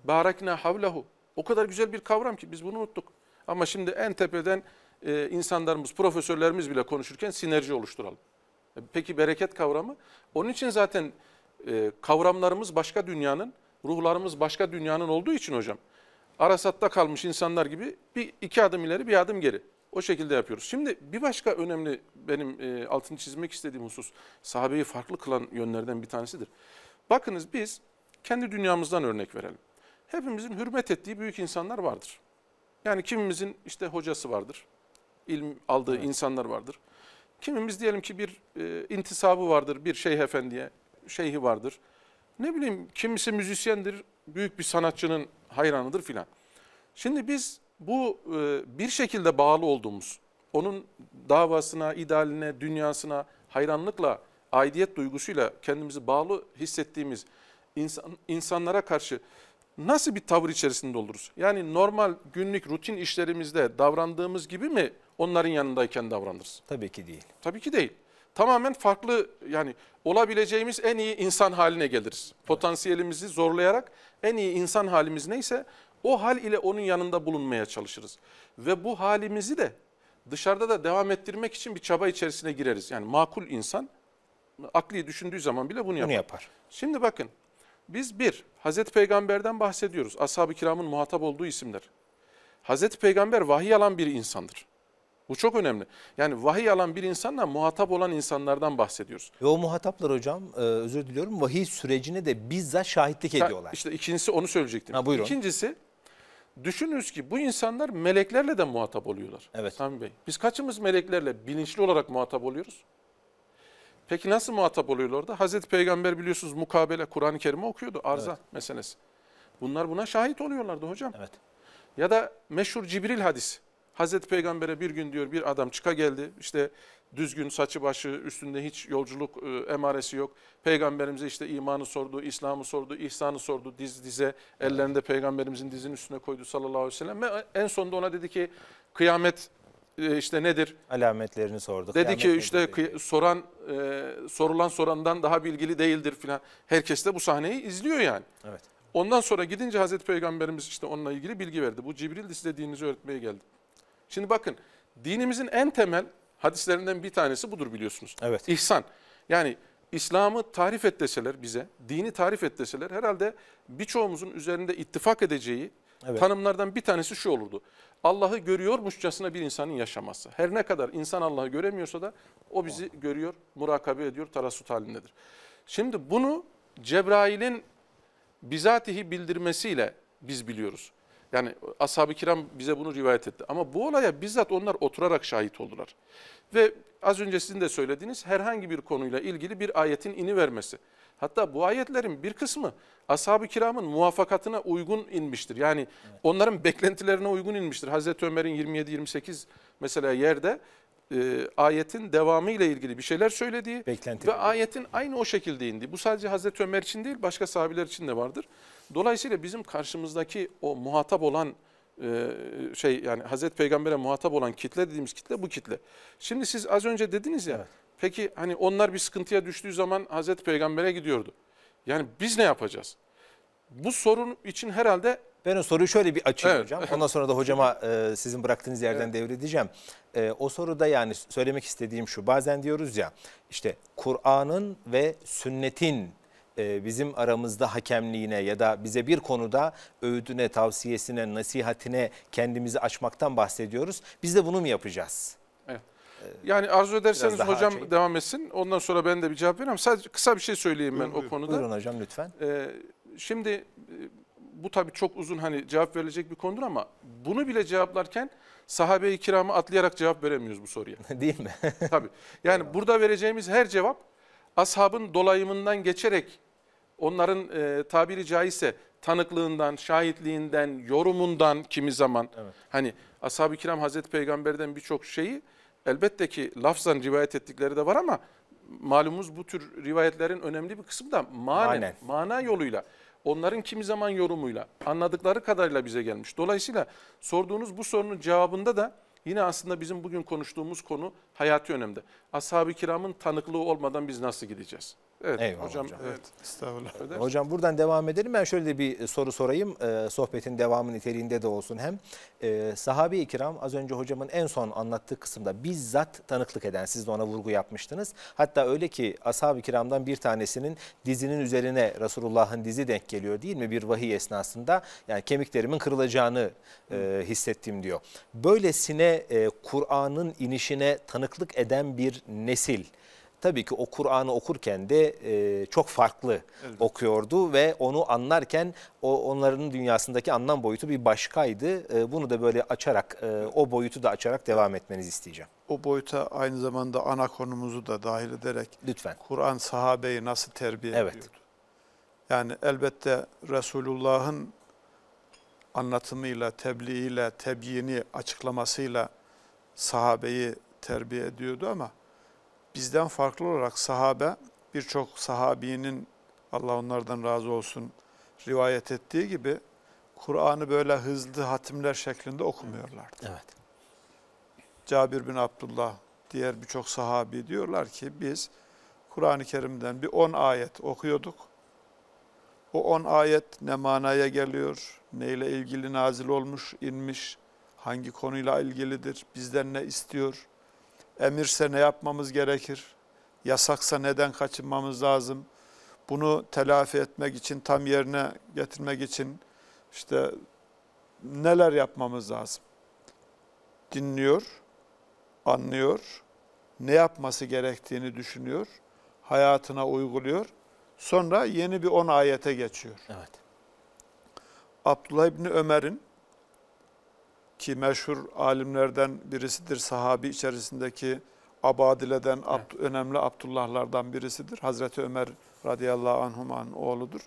Barekna havlehu. O kadar güzel bir kavram ki biz bunu unuttuk. Ama şimdi en tepeden e, insanlarımız, profesörlerimiz bile konuşurken sinerji oluşturalım. E, peki bereket kavramı? Onun için zaten e, kavramlarımız başka dünyanın, ruhlarımız başka dünyanın olduğu için hocam. Arasat'ta kalmış insanlar gibi bir iki adım ileri bir adım geri. O şekilde yapıyoruz. Şimdi bir başka önemli benim e, altını çizmek istediğim husus sahabeyi farklı kılan yönlerden bir tanesidir. Bakınız biz kendi dünyamızdan örnek verelim. Hepimizin hürmet ettiği büyük insanlar vardır. Yani kimimizin işte hocası vardır, ilim aldığı evet. insanlar vardır. Kimimiz diyelim ki bir e, intisabı vardır bir şeyh efendiye, şeyhi vardır. Ne bileyim kimisi müzisyendir, büyük bir sanatçının hayranıdır filan. Şimdi biz bu e, bir şekilde bağlı olduğumuz, onun davasına, idealine, dünyasına hayranlıkla, aidiyet duygusuyla kendimizi bağlı hissettiğimiz insan, insanlara karşı nasıl bir tavır içerisinde oluruz? Yani normal günlük rutin işlerimizde davrandığımız gibi mi onların yanındayken davranırız? Tabii ki değil. Tabii ki değil tamamen farklı yani olabileceğimiz en iyi insan haline geliriz. Potansiyelimizi zorlayarak en iyi insan halimiz neyse o hal ile onun yanında bulunmaya çalışırız. Ve bu halimizi de dışarıda da devam ettirmek için bir çaba içerisine gireriz. Yani makul insan akli düşündüğü zaman bile bunu yapar. Bunu yapar. Şimdi bakın biz bir Hazreti Peygamber'den bahsediyoruz. Ashab-ı kiramın muhatap olduğu isimler. Hazreti Peygamber vahiy alan bir insandır. Bu çok önemli. Yani vahiy alan bir insanla muhatap olan insanlardan bahsediyoruz. Ve o muhataplar hocam e, özür diliyorum vahiy sürecine de bizzat şahitlik ha, İşte ikincisi onu söyleyecektim. Ha, İkincisi düşününüz ki bu insanlar meleklerle de muhatap oluyorlar. Evet. Sami Bey biz kaçımız meleklerle bilinçli olarak muhatap oluyoruz? Peki nasıl muhatap oluyorlar orada? Hazreti Peygamber biliyorsunuz mukabele Kur'an-ı Kerim'i okuyordu arza evet. meselesi. Bunlar buna şahit oluyorlardı hocam. Evet. Ya da meşhur Cibril hadisi. Hazreti Peygamber'e bir gün diyor bir adam çıka geldi. İşte düzgün saçı başı üstünde hiç yolculuk e, emaresi yok. Peygamberimize işte imanı sordu, İslam'ı sordu, ihsanı sordu diz dize. Ellerinde peygamberimizin dizinin üstüne koydu sallallahu aleyhi ve sellem. Ve en sonunda ona dedi ki kıyamet e, işte nedir? Alametlerini sordu. Dedi ki işte soran e, sorulan sorandan daha bilgili değildir filan. Herkes de bu sahneyi izliyor yani. Evet. Ondan sonra gidince Hazreti Peygamberimiz işte onunla ilgili bilgi verdi. Bu cibrildi Cibril dediğinizi öğretmeye geldi. Şimdi bakın dinimizin en temel hadislerinden bir tanesi budur biliyorsunuz. Evet. İhsan. Yani İslam'ı tarif et deseler bize, dini tarif et deseler herhalde birçoğumuzun üzerinde ittifak edeceği evet. tanımlardan bir tanesi şu olurdu. Allah'ı görüyormuşçasına bir insanın yaşaması. Her ne kadar insan Allah'ı göremiyorsa da o bizi oh. görüyor, murakabe ediyor, tarasut halindedir. Şimdi bunu Cebrail'in bizatihi bildirmesiyle biz biliyoruz. Yani ashab-ı kiram bize bunu rivayet etti. Ama bu olaya bizzat onlar oturarak şahit oldular. Ve az önce sizin de söylediğiniz herhangi bir konuyla ilgili bir ayetin ini vermesi. Hatta bu ayetlerin bir kısmı ashab-ı kiramın muvafakatına uygun inmiştir. Yani evet. onların beklentilerine uygun inmiştir. Hazreti Ömer'in 27-28 mesela yerde e, ayetin devamı ile ilgili bir şeyler söylediği Beklenti ve ayetin aynı o şekilde indiği. Bu sadece Hazreti Ömer için değil başka sahabiler için de vardır. Dolayısıyla bizim karşımızdaki o muhatap olan e, şey yani Hazreti Peygamber'e muhatap olan kitle dediğimiz kitle bu kitle. Şimdi siz az önce dediniz ya evet. peki hani onlar bir sıkıntıya düştüğü zaman Hazreti Peygamber'e gidiyordu. Yani biz ne yapacağız? Bu sorun için herhalde ben o soruyu şöyle bir açayım evet. hocam. Ondan sonra da hocama e, sizin bıraktığınız yerden evet. devredeceğim. E, o soruda yani söylemek istediğim şu. Bazen diyoruz ya işte Kur'an'ın ve sünnetin e, bizim aramızda hakemliğine ya da bize bir konuda öğüdüne, tavsiyesine, nasihatine kendimizi açmaktan bahsediyoruz. Biz de bunu mu yapacağız? Yani arzu ederseniz hocam açayım. devam etsin. Ondan sonra ben de bir cevap veririm. sadece kısa bir şey söyleyeyim ben buyurun, o konuda. Buyurun hocam lütfen. Ee, şimdi e, bu tabii çok uzun hani cevap verilecek bir konudur ama bunu bile cevaplarken sahabe-i kiramı atlayarak cevap veremiyoruz bu soruya. Değil mi? tabii. Yani burada vereceğimiz her cevap ashabın dolayımından geçerek onların e, tabiri caizse tanıklığından, şahitliğinden, yorumundan kimi zaman evet. hani ashab-ı kiram Hazreti Peygamber'den birçok şeyi elbette ki lafzan rivayet ettikleri de var ama malumuz bu tür rivayetlerin önemli bir kısmı da manen, Manen. mana yoluyla onların kimi zaman yorumuyla anladıkları kadarıyla bize gelmiş. Dolayısıyla sorduğunuz bu sorunun cevabında da yine aslında bizim bugün konuştuğumuz konu hayati önemde. Ashab-ı kiramın tanıklığı olmadan biz nasıl gideceğiz? Evet Eyvallah hocam. hocam. Evet. Estağfurullah. Hocam buradan devam edelim. Ben şöyle bir e, soru sorayım. E, sohbetin devamı niteliğinde de olsun hem. Sahabi e, sahabe-i kiram az önce hocamın en son anlattığı kısımda bizzat tanıklık eden siz de ona vurgu yapmıştınız. Hatta öyle ki ashab-ı kiramdan bir tanesinin dizinin üzerine Resulullah'ın dizi denk geliyor değil mi? Bir vahiy esnasında yani kemiklerimin kırılacağını e, hissettim diyor. Böylesine e, Kur'an'ın inişine tanıklık eden bir nesil tabii ki o Kur'an'ı okurken de e, çok farklı evet. okuyordu ve onu anlarken o onların dünyasındaki anlam boyutu bir başkaydı. E, bunu da böyle açarak e, o boyutu da açarak devam etmenizi isteyeceğim. O boyuta aynı zamanda ana konumuzu da dahil ederek lütfen. Kur'an sahabeyi nasıl terbiye evet. ediyordu? Yani elbette Resulullah'ın anlatımıyla, tebliğiyle, tebyini, açıklamasıyla sahabeyi terbiye ediyordu ama bizden farklı olarak sahabe, birçok sahabinin Allah onlardan razı olsun rivayet ettiği gibi Kur'an'ı böyle hızlı hatimler şeklinde okumuyorlardı. Evet. Cabir bin Abdullah, diğer birçok sahabi diyorlar ki biz Kur'an-ı Kerim'den bir 10 ayet okuyorduk. O 10 ayet ne manaya geliyor, neyle ilgili nazil olmuş, inmiş, hangi konuyla ilgilidir, bizden ne istiyor, Emirse ne yapmamız gerekir? Yasaksa neden kaçınmamız lazım? Bunu telafi etmek için, tam yerine getirmek için işte neler yapmamız lazım? Dinliyor, anlıyor, ne yapması gerektiğini düşünüyor, hayatına uyguluyor. Sonra yeni bir on ayete geçiyor. Evet. Abdullah İbni Ömer'in ki meşhur alimlerden birisidir sahabi içerisindeki Abadile'den evet. önemli Abdullah'lardan birisidir. Hazreti Ömer radıyallahu anhuman oğludur.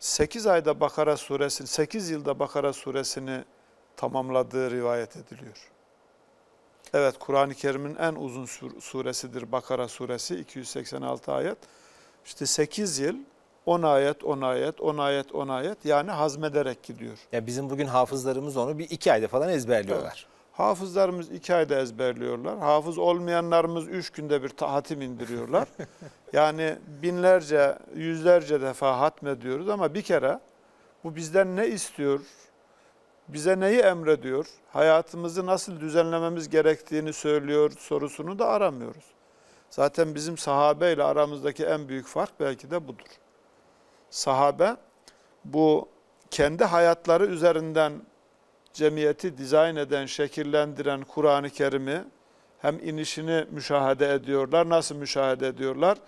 8 ayda Bakara suresini, 8 yılda Bakara suresini tamamladığı rivayet ediliyor. Evet Kur'an-ı Kerim'in en uzun suresidir Bakara suresi 286 ayet. İşte 8 yıl 10 ayet, 10 ayet, 10 ayet, 10 ayet yani hazmederek gidiyor. Ya bizim bugün hafızlarımız onu bir iki ayda falan ezberliyorlar. Evet. Hafızlarımız iki ayda ezberliyorlar. Hafız olmayanlarımız üç günde bir hatim indiriyorlar. yani binlerce, yüzlerce defa hatme diyoruz ama bir kere bu bizden ne istiyor, bize neyi emrediyor, hayatımızı nasıl düzenlememiz gerektiğini söylüyor sorusunu da aramıyoruz. Zaten bizim sahabeyle aramızdaki en büyük fark belki de budur sahabe bu kendi hayatları üzerinden cemiyeti dizayn eden, şekillendiren Kur'an-ı Kerim'i hem inişini müşahede ediyorlar. Nasıl müşahede ediyorlar?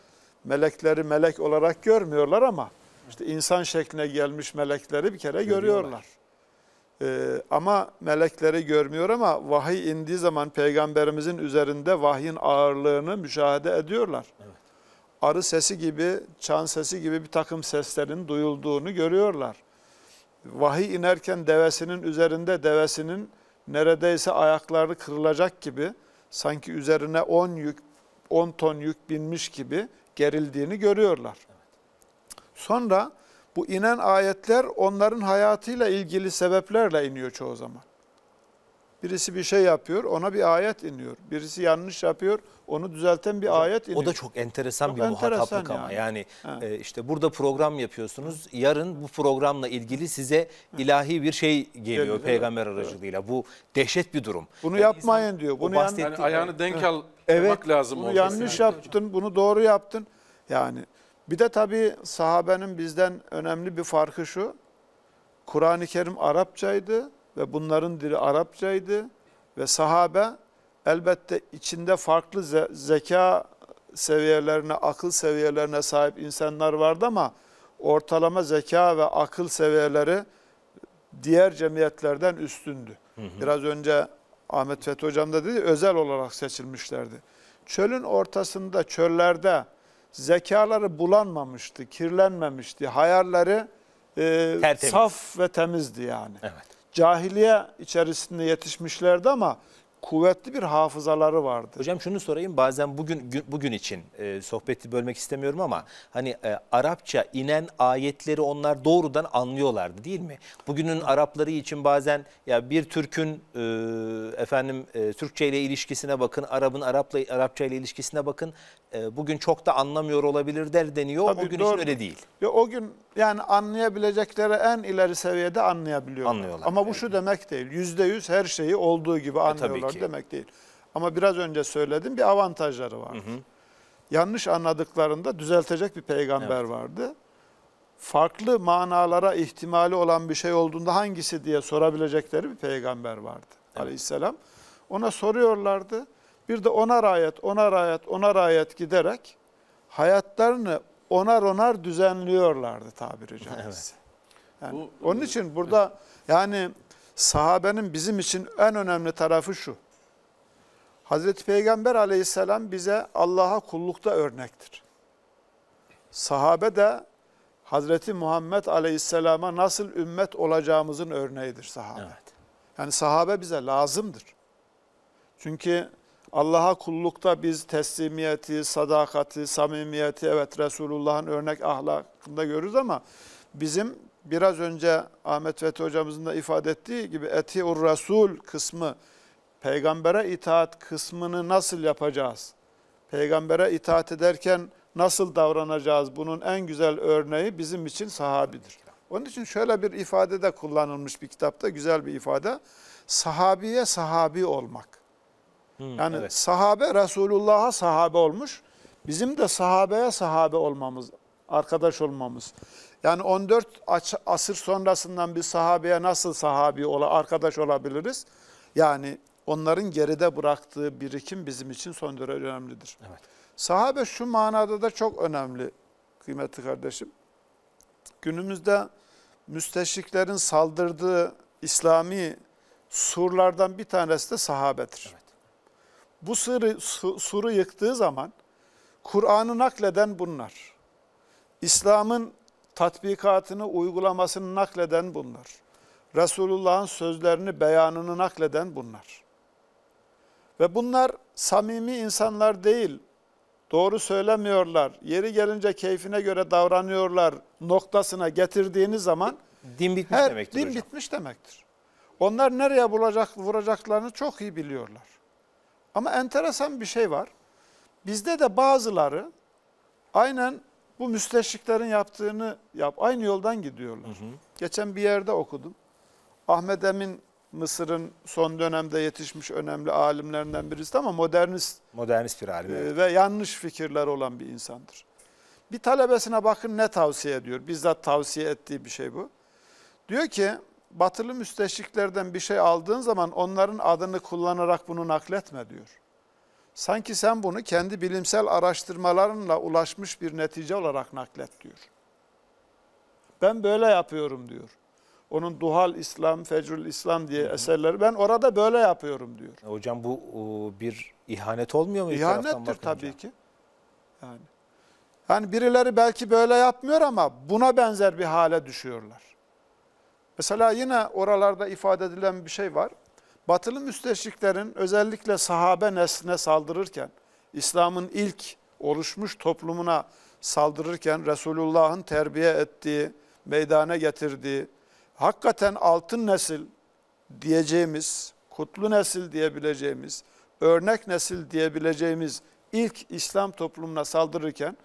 Melekleri melek olarak görmüyorlar ama işte insan şekline gelmiş melekleri bir kere görüyorlar. Ee, ama melekleri görmüyor ama vahiy indiği zaman peygamberimizin üzerinde vahyin ağırlığını müşahede ediyorlar. Evet arı sesi gibi, çan sesi gibi bir takım seslerin duyulduğunu görüyorlar. Vahiy inerken devesinin üzerinde devesinin neredeyse ayakları kırılacak gibi sanki üzerine 10 yük 10 ton yük binmiş gibi gerildiğini görüyorlar. Sonra bu inen ayetler onların hayatıyla ilgili sebeplerle iniyor çoğu zaman. Birisi bir şey yapıyor, ona bir ayet iniyor. Birisi yanlış yapıyor, onu düzelten bir ayet iniyor. O da çok enteresan çok bir enteresan muhataplık yani. ama. Yani e, işte burada program yapıyorsunuz. Yarın bu programla ilgili size ilahi bir şey geliyor evet, peygamber evet, aracılığıyla. Bu dehşet bir durum. Bunu yani e, yapmayın insan, diyor. Bunu yan... yani ayağını denk al evet, lazım. Bunu yanlış yani. yaptın, bunu doğru yaptın. Yani bir de tabii sahabenin bizden önemli bir farkı şu. Kur'an-ı Kerim Arapçaydı ve bunların dili Arapçaydı ve sahabe elbette içinde farklı ze zeka seviyelerine, akıl seviyelerine sahip insanlar vardı ama ortalama zeka ve akıl seviyeleri diğer cemiyetlerden üstündü. Hı hı. Biraz önce Ahmet Fethi Hocam da dedi özel olarak seçilmişlerdi. Çölün ortasında, çöllerde zekaları bulanmamıştı, kirlenmemişti. Hayalleri e, saf ve temizdi yani. Evet cahiliye içerisinde yetişmişlerdi ama kuvvetli bir hafızaları vardı. Hocam şunu sorayım bazen bugün bugün için e, sohbeti bölmek istemiyorum ama hani e, Arapça inen ayetleri onlar doğrudan anlıyorlardı değil mi? Bugünün Arapları için bazen ya bir Türk'ün e, efendim e, Türkçe ile ilişkisine bakın, Arap'ın Arap'la Arapça ile ilişkisine bakın. E, bugün çok da anlamıyor olabilir der deniyor. Tabii, o gün doğru. için öyle değil. Ya, o gün yani anlayabilecekleri en ileri seviyede anlayabiliyorlar. Anlıyorlar. Ama bu evet. şu demek değil. Yüzde yüz her şeyi olduğu gibi e, anlıyorlar e, demek değil. Ama biraz önce söyledim bir avantajları var. Yanlış anladıklarında düzeltecek bir peygamber evet. vardı. Farklı manalara ihtimali olan bir şey olduğunda hangisi diye sorabilecekleri bir peygamber vardı evet. aleyhisselam. Ona soruyorlardı. Bir de onar ayet, onar ayet, onar ayet giderek hayatlarını onar onar düzenliyorlardı tabiri caizse. Evet. Yani bu, onun için burada yani sahabenin bizim için en önemli tarafı şu. Hazreti Peygamber aleyhisselam bize Allah'a kullukta örnektir. Sahabe de Hazreti Muhammed aleyhisselama nasıl ümmet olacağımızın örneğidir sahabe. Evet. Yani sahabe bize lazımdır. Çünkü Allah'a kullukta biz teslimiyeti, sadakati, samimiyeti evet Resulullah'ın örnek ahlakında görürüz ama bizim biraz önce Ahmet Fethi hocamızın da ifade ettiği gibi etiur rasul kısmı peygambere itaat kısmını nasıl yapacağız? Peygambere itaat ederken nasıl davranacağız? Bunun en güzel örneği bizim için sahabidir. Onun için şöyle bir ifade de kullanılmış bir kitapta güzel bir ifade. Sahabiye sahabi olmak. Hı, yani evet. sahabe Resulullah'a sahabe olmuş. Bizim de sahabeye sahabe olmamız, arkadaş olmamız. Yani 14 asır sonrasından bir sahabeye nasıl sahabi ola, arkadaş olabiliriz? Yani onların geride bıraktığı birikim bizim için son derece önemlidir. Evet. Sahabe şu manada da çok önemli kıymetli kardeşim. Günümüzde müsteşriklerin saldırdığı İslami surlardan bir tanesi de sahabedir. Evet bu sırı su, suru yıktığı zaman Kur'an'ı nakleden bunlar. İslam'ın tatbikatını, uygulamasını nakleden bunlar. Resulullah'ın sözlerini, beyanını nakleden bunlar. Ve bunlar samimi insanlar değil, doğru söylemiyorlar, yeri gelince keyfine göre davranıyorlar noktasına getirdiğiniz zaman din bitmiş her, demektir. Din hocam. bitmiş demektir. Onlar nereye bulacak, vuracaklarını çok iyi biliyorlar. Ama enteresan bir şey var. Bizde de bazıları aynen bu müsteşriklerin yaptığını yap, aynı yoldan gidiyorlar. Hı hı. Geçen bir yerde okudum. Ahmet Emin Mısır'ın son dönemde yetişmiş önemli alimlerinden birisi ama modernist. Modernist bir alim. E, evet. Ve yanlış fikirler olan bir insandır. Bir talebesine bakın ne tavsiye ediyor. Bizzat tavsiye ettiği bir şey bu. Diyor ki batılı müsteşriklerden bir şey aldığın zaman onların adını kullanarak bunu nakletme diyor. Sanki sen bunu kendi bilimsel araştırmalarınla ulaşmış bir netice olarak naklet diyor. Ben böyle yapıyorum diyor. Onun Duhal İslam, Fecrül İslam diye Hı -hı. eserleri ben orada böyle yapıyorum diyor. E hocam bu bir ihanet olmuyor mu? İhanettir tabii ki. Yani. yani birileri belki böyle yapmıyor ama buna benzer bir hale düşüyorlar. Mesela yine oralarda ifade edilen bir şey var. Batılı müsteşriklerin özellikle sahabe nesline saldırırken, İslam'ın ilk oluşmuş toplumuna saldırırken Resulullah'ın terbiye ettiği, meydana getirdiği, hakikaten altın nesil diyeceğimiz, kutlu nesil diyebileceğimiz, örnek nesil diyebileceğimiz ilk İslam toplumuna saldırırken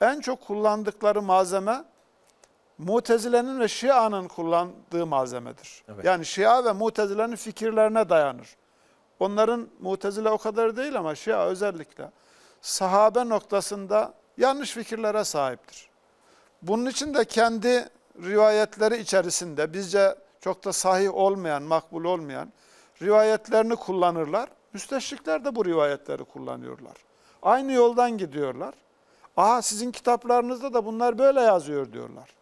en çok kullandıkları malzeme Mutezile'nin ve Şia'nın kullandığı malzemedir. Evet. Yani Şia ve Mutezile'nin fikirlerine dayanır. Onların Mutezile o kadar değil ama Şia özellikle sahabe noktasında yanlış fikirlere sahiptir. Bunun için de kendi rivayetleri içerisinde bizce çok da sahih olmayan, makbul olmayan rivayetlerini kullanırlar. Müsteşrikler de bu rivayetleri kullanıyorlar. Aynı yoldan gidiyorlar. Aha sizin kitaplarınızda da bunlar böyle yazıyor diyorlar.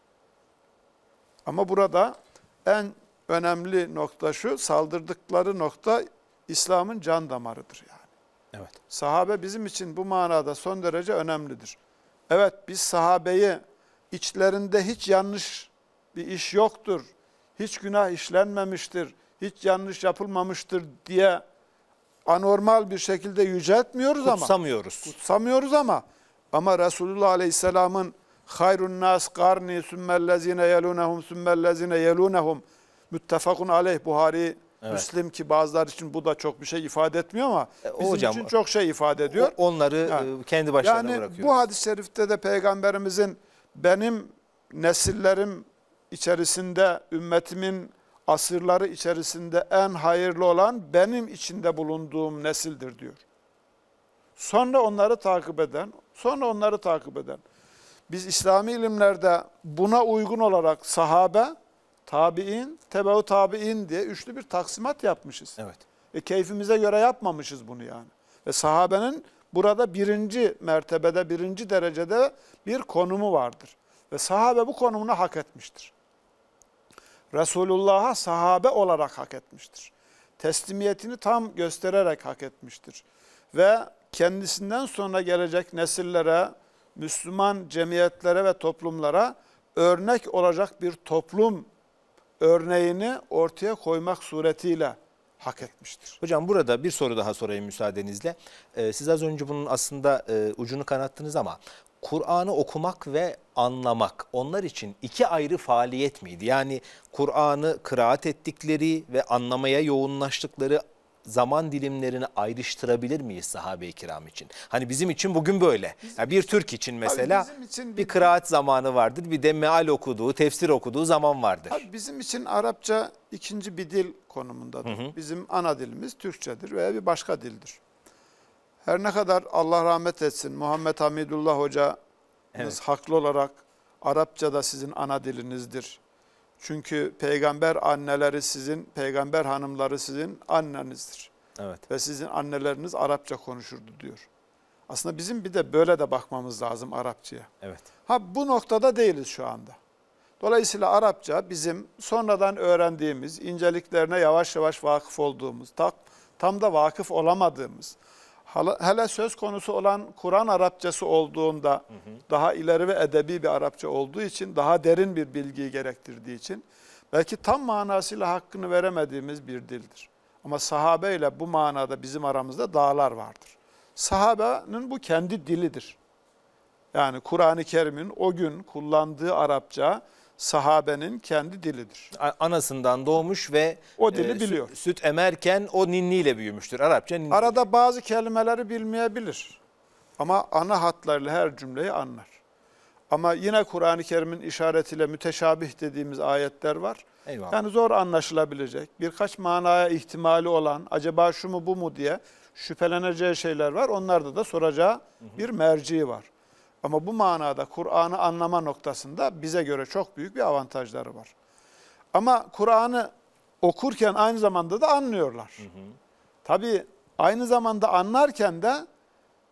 Ama burada en önemli nokta şu, saldırdıkları nokta İslam'ın can damarıdır yani. Evet. Sahabe bizim için bu manada son derece önemlidir. Evet biz sahabeyi içlerinde hiç yanlış bir iş yoktur, hiç günah işlenmemiştir, hiç yanlış yapılmamıştır diye anormal bir şekilde yüceltmiyoruz kutsamıyoruz. ama kutsamıyoruz Kutsamıyoruz ama ama Resulullah Aleyhisselam'ın hayrun nas karni sümmellezine yelunehum sümmellezine yelunehum müttefakun aleyh Buhari Evet. Müslim ki bazılar için bu da çok bir şey ifade etmiyor ama e, bizim hocam, için çok şey ifade ediyor. O, onları yani, e, kendi başlarına yani bırakıyor. Yani bu hadis-i şerifte de peygamberimizin benim nesillerim içerisinde ümmetimin asırları içerisinde en hayırlı olan benim içinde bulunduğum nesildir diyor. Sonra onları takip eden, sonra onları takip eden. Biz İslami ilimlerde buna uygun olarak sahabe, tabi'in, tebeu tabi'in diye üçlü bir taksimat yapmışız. Evet. E, keyfimize göre yapmamışız bunu yani. Ve sahabenin burada birinci mertebede, birinci derecede bir konumu vardır. Ve sahabe bu konumunu hak etmiştir. Resulullah'a sahabe olarak hak etmiştir. Teslimiyetini tam göstererek hak etmiştir. Ve kendisinden sonra gelecek nesillere, Müslüman cemiyetlere ve toplumlara örnek olacak bir toplum örneğini ortaya koymak suretiyle hak etmiştir. Hocam burada bir soru daha sorayım müsaadenizle. Ee, siz az önce bunun aslında e, ucunu kanattınız ama Kur'an'ı okumak ve anlamak onlar için iki ayrı faaliyet miydi? Yani Kur'an'ı kıraat ettikleri ve anlamaya yoğunlaştıkları zaman dilimlerini ayrıştırabilir miyiz sahabe-i kiram için? Hani bizim için bugün böyle. Bizim yani bir Türk için mesela için bir, bir kıraat zamanı vardır. Bir de meal okuduğu, tefsir okuduğu zaman vardır. Abi bizim için Arapça ikinci bir dil konumundadır. Hı hı. Bizim ana dilimiz Türkçedir veya bir başka dildir. Her ne kadar Allah rahmet etsin Muhammed Hamidullah Hoca'nız evet. haklı olarak Arapça da sizin ana dilinizdir çünkü peygamber anneleri sizin, peygamber hanımları sizin annenizdir. Evet. Ve sizin anneleriniz Arapça konuşurdu diyor. Aslında bizim bir de böyle de bakmamız lazım Arapçaya. Evet. Ha bu noktada değiliz şu anda. Dolayısıyla Arapça bizim sonradan öğrendiğimiz, inceliklerine yavaş yavaş vakıf olduğumuz, tam, tam da vakıf olamadığımız, hele söz konusu olan Kur'an Arapçası olduğunda hı hı. daha ileri ve edebi bir Arapça olduğu için daha derin bir bilgiyi gerektirdiği için belki tam manasıyla hakkını veremediğimiz bir dildir. Ama sahabe ile bu manada bizim aramızda dağlar vardır. Sahabenin bu kendi dilidir. Yani Kur'an-ı Kerim'in o gün kullandığı Arapça sahabenin kendi dilidir. Anasından doğmuş ve o dili e, biliyor. Süt, süt emerken o ninniyle büyümüştür. Arapça ninni. Arada bazı kelimeleri bilmeyebilir. Ama ana hatlarıyla her cümleyi anlar. Ama yine Kur'an-ı Kerim'in işaretiyle müteşabih dediğimiz ayetler var. Eyvallah. Yani zor anlaşılabilecek, birkaç manaya ihtimali olan, acaba şu mu bu mu diye şüpheleneceği şeyler var. Onlarda da soracağı hı hı. bir merci var. Ama bu manada Kur'an'ı anlama noktasında bize göre çok büyük bir avantajları var. Ama Kur'an'ı okurken aynı zamanda da anlıyorlar. Hı hı. Tabii aynı zamanda anlarken de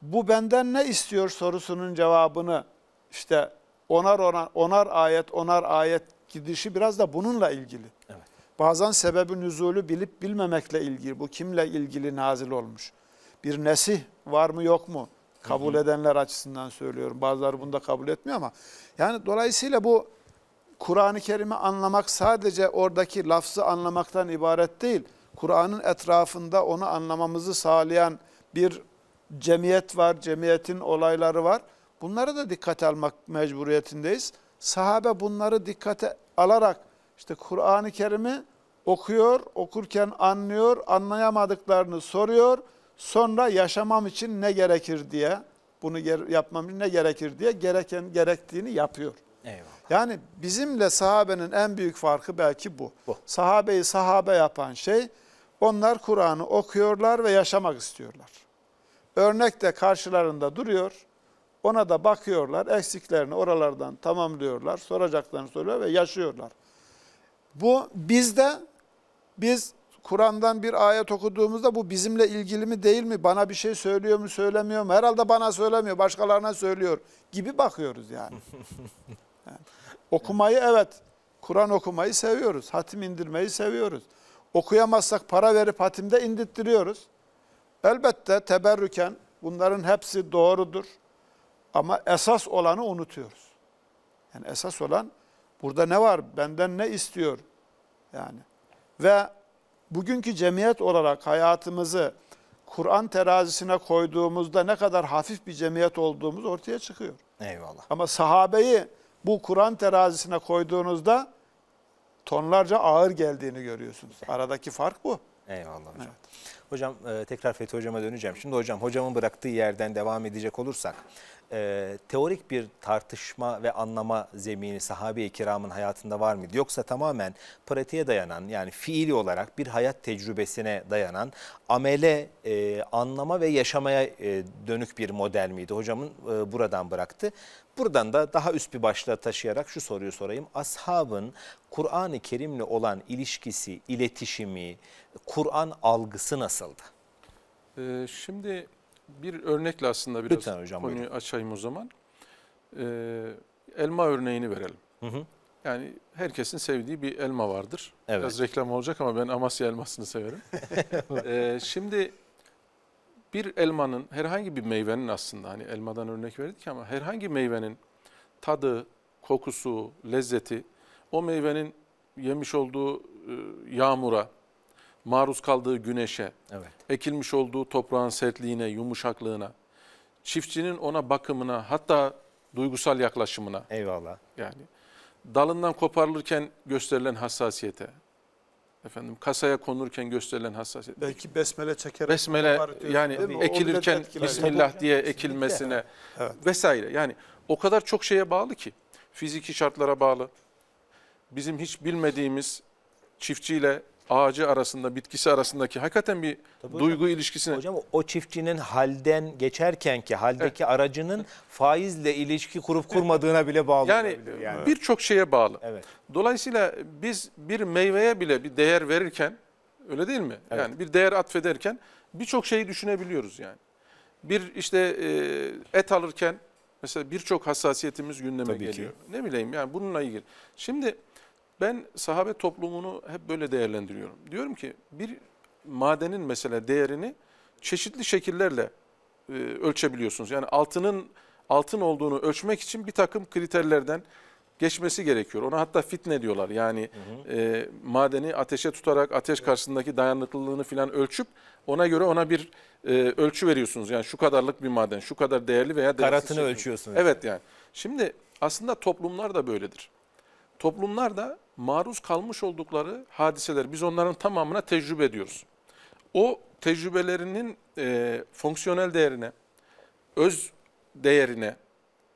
bu benden ne istiyor sorusunun cevabını işte onar onar, onar ayet onar ayet gidişi biraz da bununla ilgili. Evet. Bazen sebebi nüzulü bilip bilmemekle ilgili. Bu kimle ilgili nazil olmuş? Bir nesih var mı yok mu? Kabul edenler açısından söylüyorum. Bazıları bunu da kabul etmiyor ama. Yani dolayısıyla bu Kur'an-ı Kerim'i anlamak sadece oradaki lafzı anlamaktan ibaret değil. Kur'an'ın etrafında onu anlamamızı sağlayan bir cemiyet var, cemiyetin olayları var. Bunları da dikkate almak mecburiyetindeyiz. Sahabe bunları dikkate alarak işte Kur'an-ı Kerim'i okuyor, okurken anlıyor, anlayamadıklarını soruyor, Sonra yaşamam için ne gerekir diye, bunu yapmam için ne gerekir diye gereken gerektiğini yapıyor. Eyvallah. Yani bizimle sahabenin en büyük farkı belki bu. bu. Sahabeyi sahabe yapan şey onlar Kur'an'ı okuyorlar ve yaşamak istiyorlar. Örnek de karşılarında duruyor. Ona da bakıyorlar, eksiklerini oralardan tamamlıyorlar, soracaklarını soruyor ve yaşıyorlar. Bu bizde biz Kur'an'dan bir ayet okuduğumuzda bu bizimle ilgili mi değil mi? Bana bir şey söylüyor mu söylemiyor mu? Herhalde bana söylemiyor başkalarına söylüyor gibi bakıyoruz yani. yani okumayı evet Kur'an okumayı seviyoruz. Hatim indirmeyi seviyoruz. Okuyamazsak para verip hatimde indirttiriyoruz. Elbette teberrüken bunların hepsi doğrudur. Ama esas olanı unutuyoruz. Yani esas olan burada ne var? Benden ne istiyor? Yani ve bugünkü cemiyet olarak hayatımızı Kur'an terazisine koyduğumuzda ne kadar hafif bir cemiyet olduğumuz ortaya çıkıyor. Eyvallah. Ama sahabeyi bu Kur'an terazisine koyduğunuzda tonlarca ağır geldiğini görüyorsunuz. Aradaki fark bu. Eyvallah hocam. Evet. Hocam e, tekrar Fethi hocama döneceğim. Şimdi hocam hocamın bıraktığı yerden devam edecek olursak e, teorik bir tartışma ve anlama zemini sahabe-i kiramın hayatında var mıydı? Yoksa tamamen pratiğe dayanan yani fiili olarak bir hayat tecrübesine dayanan amele e, anlama ve yaşamaya e, dönük bir model miydi? Hocamın e, buradan bıraktı. Buradan da daha üst bir başlığa taşıyarak şu soruyu sorayım. Ashabın Kur'an-ı Kerim'le olan ilişkisi, iletişimi, Kur'an algısı nasıldı? Ee, şimdi bir örnekle aslında biraz Lütfen hocam, konuyu buyurun. açayım o zaman. Ee, elma örneğini verelim. Hı hı. Yani herkesin sevdiği bir elma vardır. Evet. Biraz reklam olacak ama ben Amasya elmasını severim. ee, şimdi bir elmanın, herhangi bir meyvenin aslında hani elmadan örnek verdik ama herhangi meyvenin tadı, kokusu, lezzeti o meyvenin yemiş olduğu ıı, yağmura, maruz kaldığı güneşe, evet. ekilmiş olduğu toprağın sertliğine, yumuşaklığına, çiftçinin ona bakımına, hatta duygusal yaklaşımına. Eyvallah. Yani dalından koparılırken gösterilen hassasiyete, efendim kasaya konurken gösterilen hassasiyete, Belki besmele çekerek besmele yani ekilirken bismillah şey. diye ekilmesine evet. vesaire. Yani o kadar çok şeye bağlı ki fiziki şartlara bağlı. Bizim hiç bilmediğimiz çiftçiyle ağacı arasında, bitkisi arasındaki hakikaten bir Tabii duygu hocam, ilişkisine. Hocam o çiftçinin halden geçerken ki haldeki evet. aracının faizle ilişki kurup kurmadığına bile bağlı yani, yani. birçok şeye bağlı. Evet. Dolayısıyla biz bir meyveye bile bir değer verirken öyle değil mi? Evet. Yani bir değer atfederken birçok şeyi düşünebiliyoruz yani. Bir işte e, et alırken mesela birçok hassasiyetimiz gündeme Tabii geliyor. Ki. Ne bileyim yani bununla ilgili. Şimdi ben sahabe toplumunu hep böyle değerlendiriyorum. Diyorum ki bir madenin mesela değerini çeşitli şekillerle e, ölçebiliyorsunuz. Yani altının altın olduğunu ölçmek için bir takım kriterlerden geçmesi gerekiyor. Ona hatta fitne diyorlar. Yani hı hı. E, madeni ateşe tutarak ateş karşısındaki dayanıklılığını filan ölçüp ona göre ona bir e, ölçü veriyorsunuz. Yani şu kadarlık bir maden, şu kadar değerli veya değersiz. Karatını ölçüyorsunuz. Evet yani. Şimdi aslında toplumlar da böyledir. Toplumlar da maruz kalmış oldukları hadiseler biz onların tamamına tecrübe ediyoruz. O tecrübelerinin e, fonksiyonel değerine, öz değerine,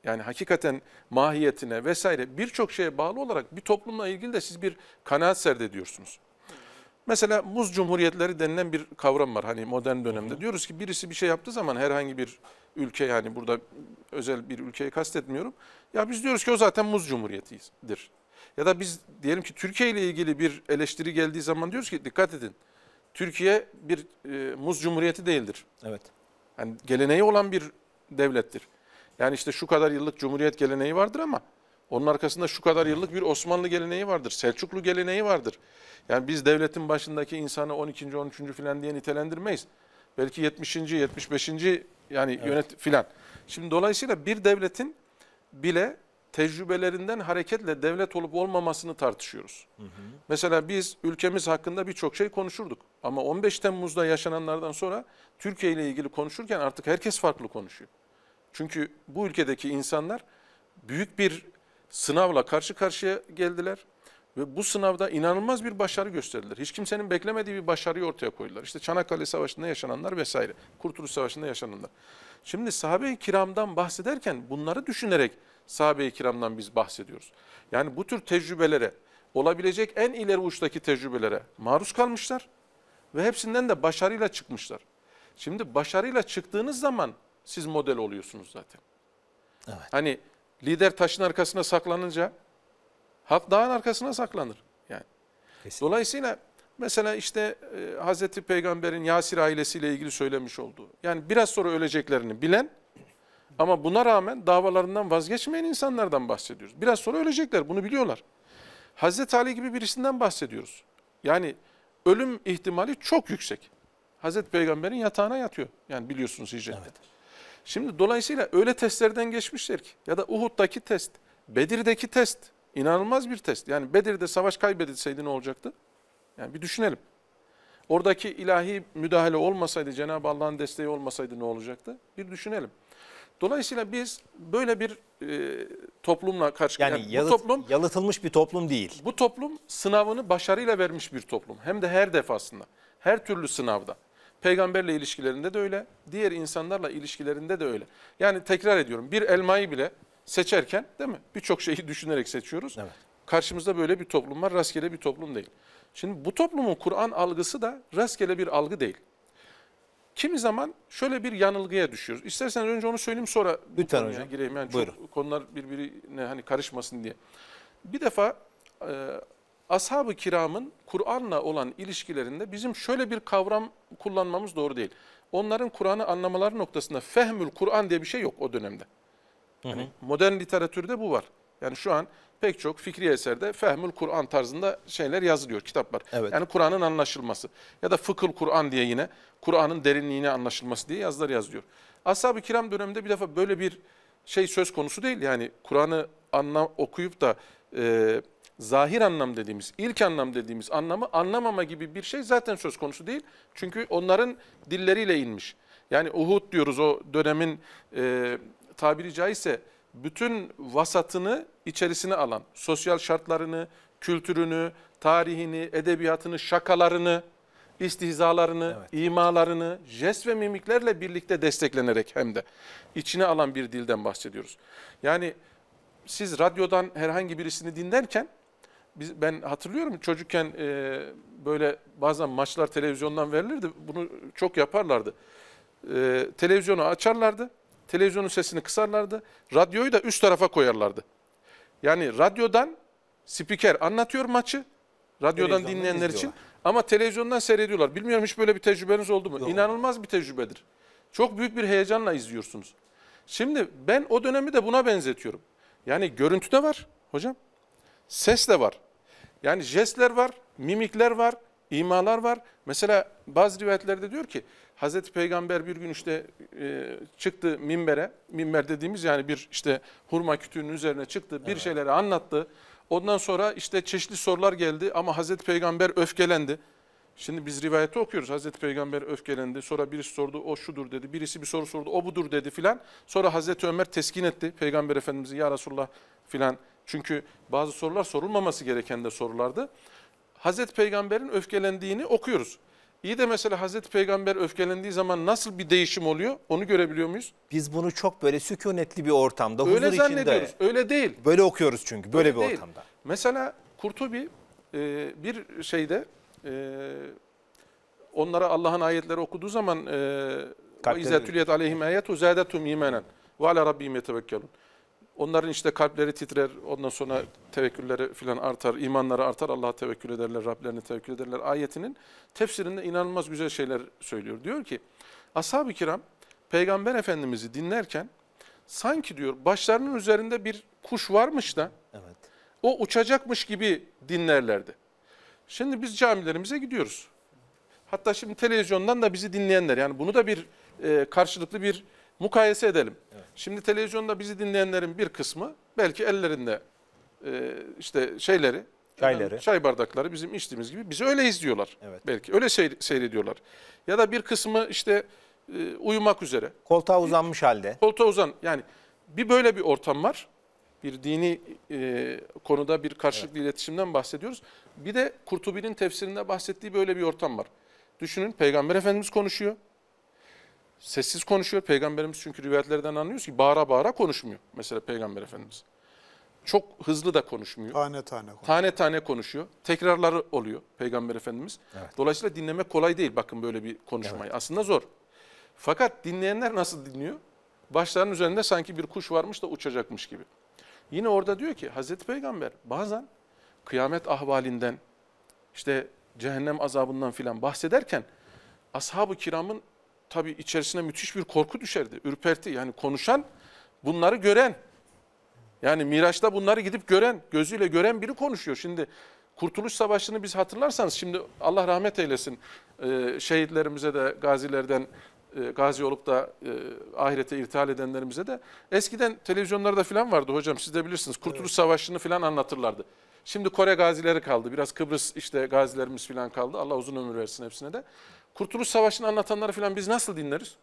yani hakikaten mahiyetine vesaire birçok şeye bağlı olarak bir toplumla ilgili de siz bir kanaat serdediyorsunuz. Mesela muz cumhuriyetleri denilen bir kavram var hani modern dönemde. Hı hı. Diyoruz ki birisi bir şey yaptığı zaman herhangi bir ülke yani burada özel bir ülkeyi kastetmiyorum. Ya biz diyoruz ki o zaten muz cumhuriyetidir. Ya da biz diyelim ki Türkiye ile ilgili bir eleştiri geldiği zaman diyoruz ki dikkat edin. Türkiye bir e, muz cumhuriyeti değildir. Evet. Yani geleneği olan bir devlettir. Yani işte şu kadar yıllık cumhuriyet geleneği vardır ama onun arkasında şu kadar yıllık bir Osmanlı geleneği vardır. Selçuklu geleneği vardır. Yani biz devletin başındaki insanı 12. 13. filan diye nitelendirmeyiz. Belki 70. 75. yani evet. yönet filan. Şimdi dolayısıyla bir devletin bile tecrübelerinden hareketle devlet olup olmamasını tartışıyoruz. Hı hı. Mesela biz ülkemiz hakkında birçok şey konuşurduk. Ama 15 Temmuz'da yaşananlardan sonra Türkiye ile ilgili konuşurken artık herkes farklı konuşuyor. Çünkü bu ülkedeki insanlar büyük bir sınavla karşı karşıya geldiler. Ve bu sınavda inanılmaz bir başarı gösterdiler. Hiç kimsenin beklemediği bir başarıyı ortaya koydular. İşte Çanakkale Savaşı'nda yaşananlar vesaire. Kurtuluş Savaşı'nda yaşananlar. Şimdi sahabe-i kiramdan bahsederken bunları düşünerek sahabe-i kiramdan biz bahsediyoruz. Yani bu tür tecrübelere, olabilecek en ileri uçtaki tecrübelere maruz kalmışlar ve hepsinden de başarıyla çıkmışlar. Şimdi başarıyla çıktığınız zaman siz model oluyorsunuz zaten. Evet. Hani lider taşın arkasına saklanınca halk dağın arkasına saklanır. Yani. Kesinlikle. Dolayısıyla mesela işte e, Hazreti Peygamber'in Yasir ailesiyle ilgili söylemiş olduğu. Yani biraz sonra öleceklerini bilen ama buna rağmen davalarından vazgeçmeyen insanlardan bahsediyoruz. Biraz sonra ölecekler, bunu biliyorlar. Hazreti Ali gibi birisinden bahsediyoruz. Yani ölüm ihtimali çok yüksek. Hazreti Peygamber'in yatağına yatıyor. Yani biliyorsunuz hicrette. Evet. Şimdi dolayısıyla öyle testlerden geçmişler ki ya da Uhud'daki test, Bedir'deki test inanılmaz bir test. Yani Bedir'de savaş kaybedilseydi ne olacaktı? Yani bir düşünelim. Oradaki ilahi müdahale olmasaydı, Cenab-ı Allah'ın desteği olmasaydı ne olacaktı? Bir düşünelim. Dolayısıyla biz böyle bir e, toplumla karşı yani yani yalıt, bu toplum yalıtılmış bir toplum değil. Bu toplum sınavını başarıyla vermiş bir toplum. Hem de her defasında, her türlü sınavda. Peygamberle ilişkilerinde de öyle, diğer insanlarla ilişkilerinde de öyle. Yani tekrar ediyorum bir elmayı bile seçerken değil mi? Birçok şeyi düşünerek seçiyoruz. Evet. Karşımızda böyle bir toplum var, rastgele bir toplum değil. Şimdi bu toplumun Kur'an algısı da rastgele bir algı değil. Kimi zaman şöyle bir yanılgıya düşüyoruz. İsterseniz önce onu söyleyeyim sonra Lütfen konuya hocam. gireyim. Yani Buyurun. çok konular birbirine hani karışmasın diye. Bir defa e, ashab-ı kiramın Kur'an'la olan ilişkilerinde bizim şöyle bir kavram kullanmamız doğru değil. Onların Kur'an'ı anlamaları noktasında fehmül Kur'an diye bir şey yok o dönemde. Hani hı hı. Hani modern literatürde bu var. Yani şu an pek çok fikri eserde Fehmül Kur'an tarzında şeyler yazılıyor, kitaplar. Evet. Yani Kur'an'ın anlaşılması ya da Fıkıl Kur'an diye yine Kur'an'ın derinliğine anlaşılması diye yazılar yazılıyor. Ashab-ı kiram döneminde bir defa böyle bir şey söz konusu değil. Yani Kur'an'ı anlam okuyup da e, zahir anlam dediğimiz, ilk anlam dediğimiz anlamı anlamama gibi bir şey zaten söz konusu değil. Çünkü onların dilleriyle inmiş. Yani Uhud diyoruz o dönemin e, tabiri caizse bütün vasatını içerisine alan, sosyal şartlarını, kültürünü, tarihini, edebiyatını, şakalarını, istihzalarını, evet. imalarını, jest ve mimiklerle birlikte desteklenerek hem de içine alan bir dilden bahsediyoruz. Yani siz radyodan herhangi birisini dinlerken, biz, ben hatırlıyorum çocukken e, böyle bazen maçlar televizyondan verilirdi, bunu çok yaparlardı. E, televizyonu açarlardı, televizyonun sesini kısarlardı. Radyoyu da üst tarafa koyarlardı. Yani radyodan spiker anlatıyor maçı. Radyodan dinleyenler için. Ama televizyondan seyrediyorlar. Bilmiyorum hiç böyle bir tecrübeniz oldu mu? Doğru. İnanılmaz bir tecrübedir. Çok büyük bir heyecanla izliyorsunuz. Şimdi ben o dönemi de buna benzetiyorum. Yani görüntü de var hocam. Ses de var. Yani jestler var, mimikler var, imalar var. Mesela bazı rivayetlerde diyor ki Hazreti Peygamber bir gün işte e, çıktı minbere. Minber dediğimiz yani bir işte hurma kütüğünün üzerine çıktı. Bir evet. şeyleri anlattı. Ondan sonra işte çeşitli sorular geldi ama Hazreti Peygamber öfkelendi. Şimdi biz rivayeti okuyoruz. Hazreti Peygamber öfkelendi. Sonra birisi sordu o şudur dedi. Birisi bir soru sordu o budur dedi filan. Sonra Hazreti Ömer teskin etti Peygamber Efendimiz'i ya Resulullah filan. Çünkü bazı sorular sorulmaması gereken de sorulardı. Hazreti Peygamber'in öfkelendiğini okuyoruz. İyi de mesela Hazreti Peygamber öfkelendiği zaman nasıl bir değişim oluyor onu görebiliyor muyuz? Biz bunu çok böyle sükunetli bir ortamda, öyle huzur içinde. Öyle zannediyoruz, öyle değil. Böyle okuyoruz çünkü, böyle öyle bir değil. ortamda. Mesela Kurtubi e, bir şeyde e, onlara Allah'ın ayetleri okuduğu zaman e, وَاِذَا تُلِيَتْ عَلَيْهِمْ اَيَتُ زَادَتُمْ اِمَنًا وَعَلَى رَبِّهِمْ يَتَوَكَّلُونَ Onların işte kalpleri titrer, ondan sonra tevekkülleri filan artar, imanları artar, Allah'a tevekkül ederler, Rablerine tevekkül ederler ayetinin tefsirinde inanılmaz güzel şeyler söylüyor. Diyor ki, ashab-ı kiram Peygamber Efendimiz'i dinlerken sanki diyor başlarının üzerinde bir kuş varmış da evet. o uçacakmış gibi dinlerlerdi. Şimdi biz camilerimize gidiyoruz. Hatta şimdi televizyondan da bizi dinleyenler yani bunu da bir e, karşılıklı bir mukayese edelim. Şimdi televizyonda bizi dinleyenlerin bir kısmı belki ellerinde e, işte şeyleri, Çayları. çay bardakları bizim içtiğimiz gibi bizi öyle izliyorlar. Evet. Belki öyle seyrediyorlar. Ya da bir kısmı işte e, uyumak üzere. Koltuğa uzanmış halde. Koltuğa uzan. Yani bir böyle bir ortam var. Bir dini e, konuda bir karşılıklı evet. iletişimden bahsediyoruz. Bir de Kurtubi'nin tefsirinde bahsettiği böyle bir ortam var. Düşünün Peygamber Efendimiz konuşuyor. Sessiz konuşuyor. Peygamberimiz çünkü rivayetlerden anlıyoruz ki bağıra bağıra konuşmuyor. Mesela Peygamber Efendimiz. Çok hızlı da konuşmuyor. Tane tane konuşuyor. Tane tane konuşuyor. Tekrarları oluyor Peygamber Efendimiz. Evet. Dolayısıyla dinlemek kolay değil bakın böyle bir konuşmayı. Evet. Aslında zor. Fakat dinleyenler nasıl dinliyor? Başlarının üzerinde sanki bir kuş varmış da uçacakmış gibi. Yine orada diyor ki Hazreti Peygamber bazen kıyamet ahvalinden işte cehennem azabından filan bahsederken ashab-ı kiramın tabii içerisine müthiş bir korku düşerdi, ürperti. Yani konuşan, bunları gören, yani Miraç'ta bunları gidip gören, gözüyle gören biri konuşuyor. Şimdi Kurtuluş Savaşı'nı biz hatırlarsanız, şimdi Allah rahmet eylesin e, şehitlerimize de, gazilerden, e, gazi olup da e, ahirete irtihal edenlerimize de, eskiden televizyonlarda falan vardı hocam, siz de bilirsiniz, Kurtuluş evet. Savaşı'nı falan anlatırlardı. Şimdi Kore gazileri kaldı, biraz Kıbrıs işte gazilerimiz falan kaldı, Allah uzun ömür versin hepsine de. Kurtuluş Savaşı'nı anlatanları falan biz nasıl dinleriz?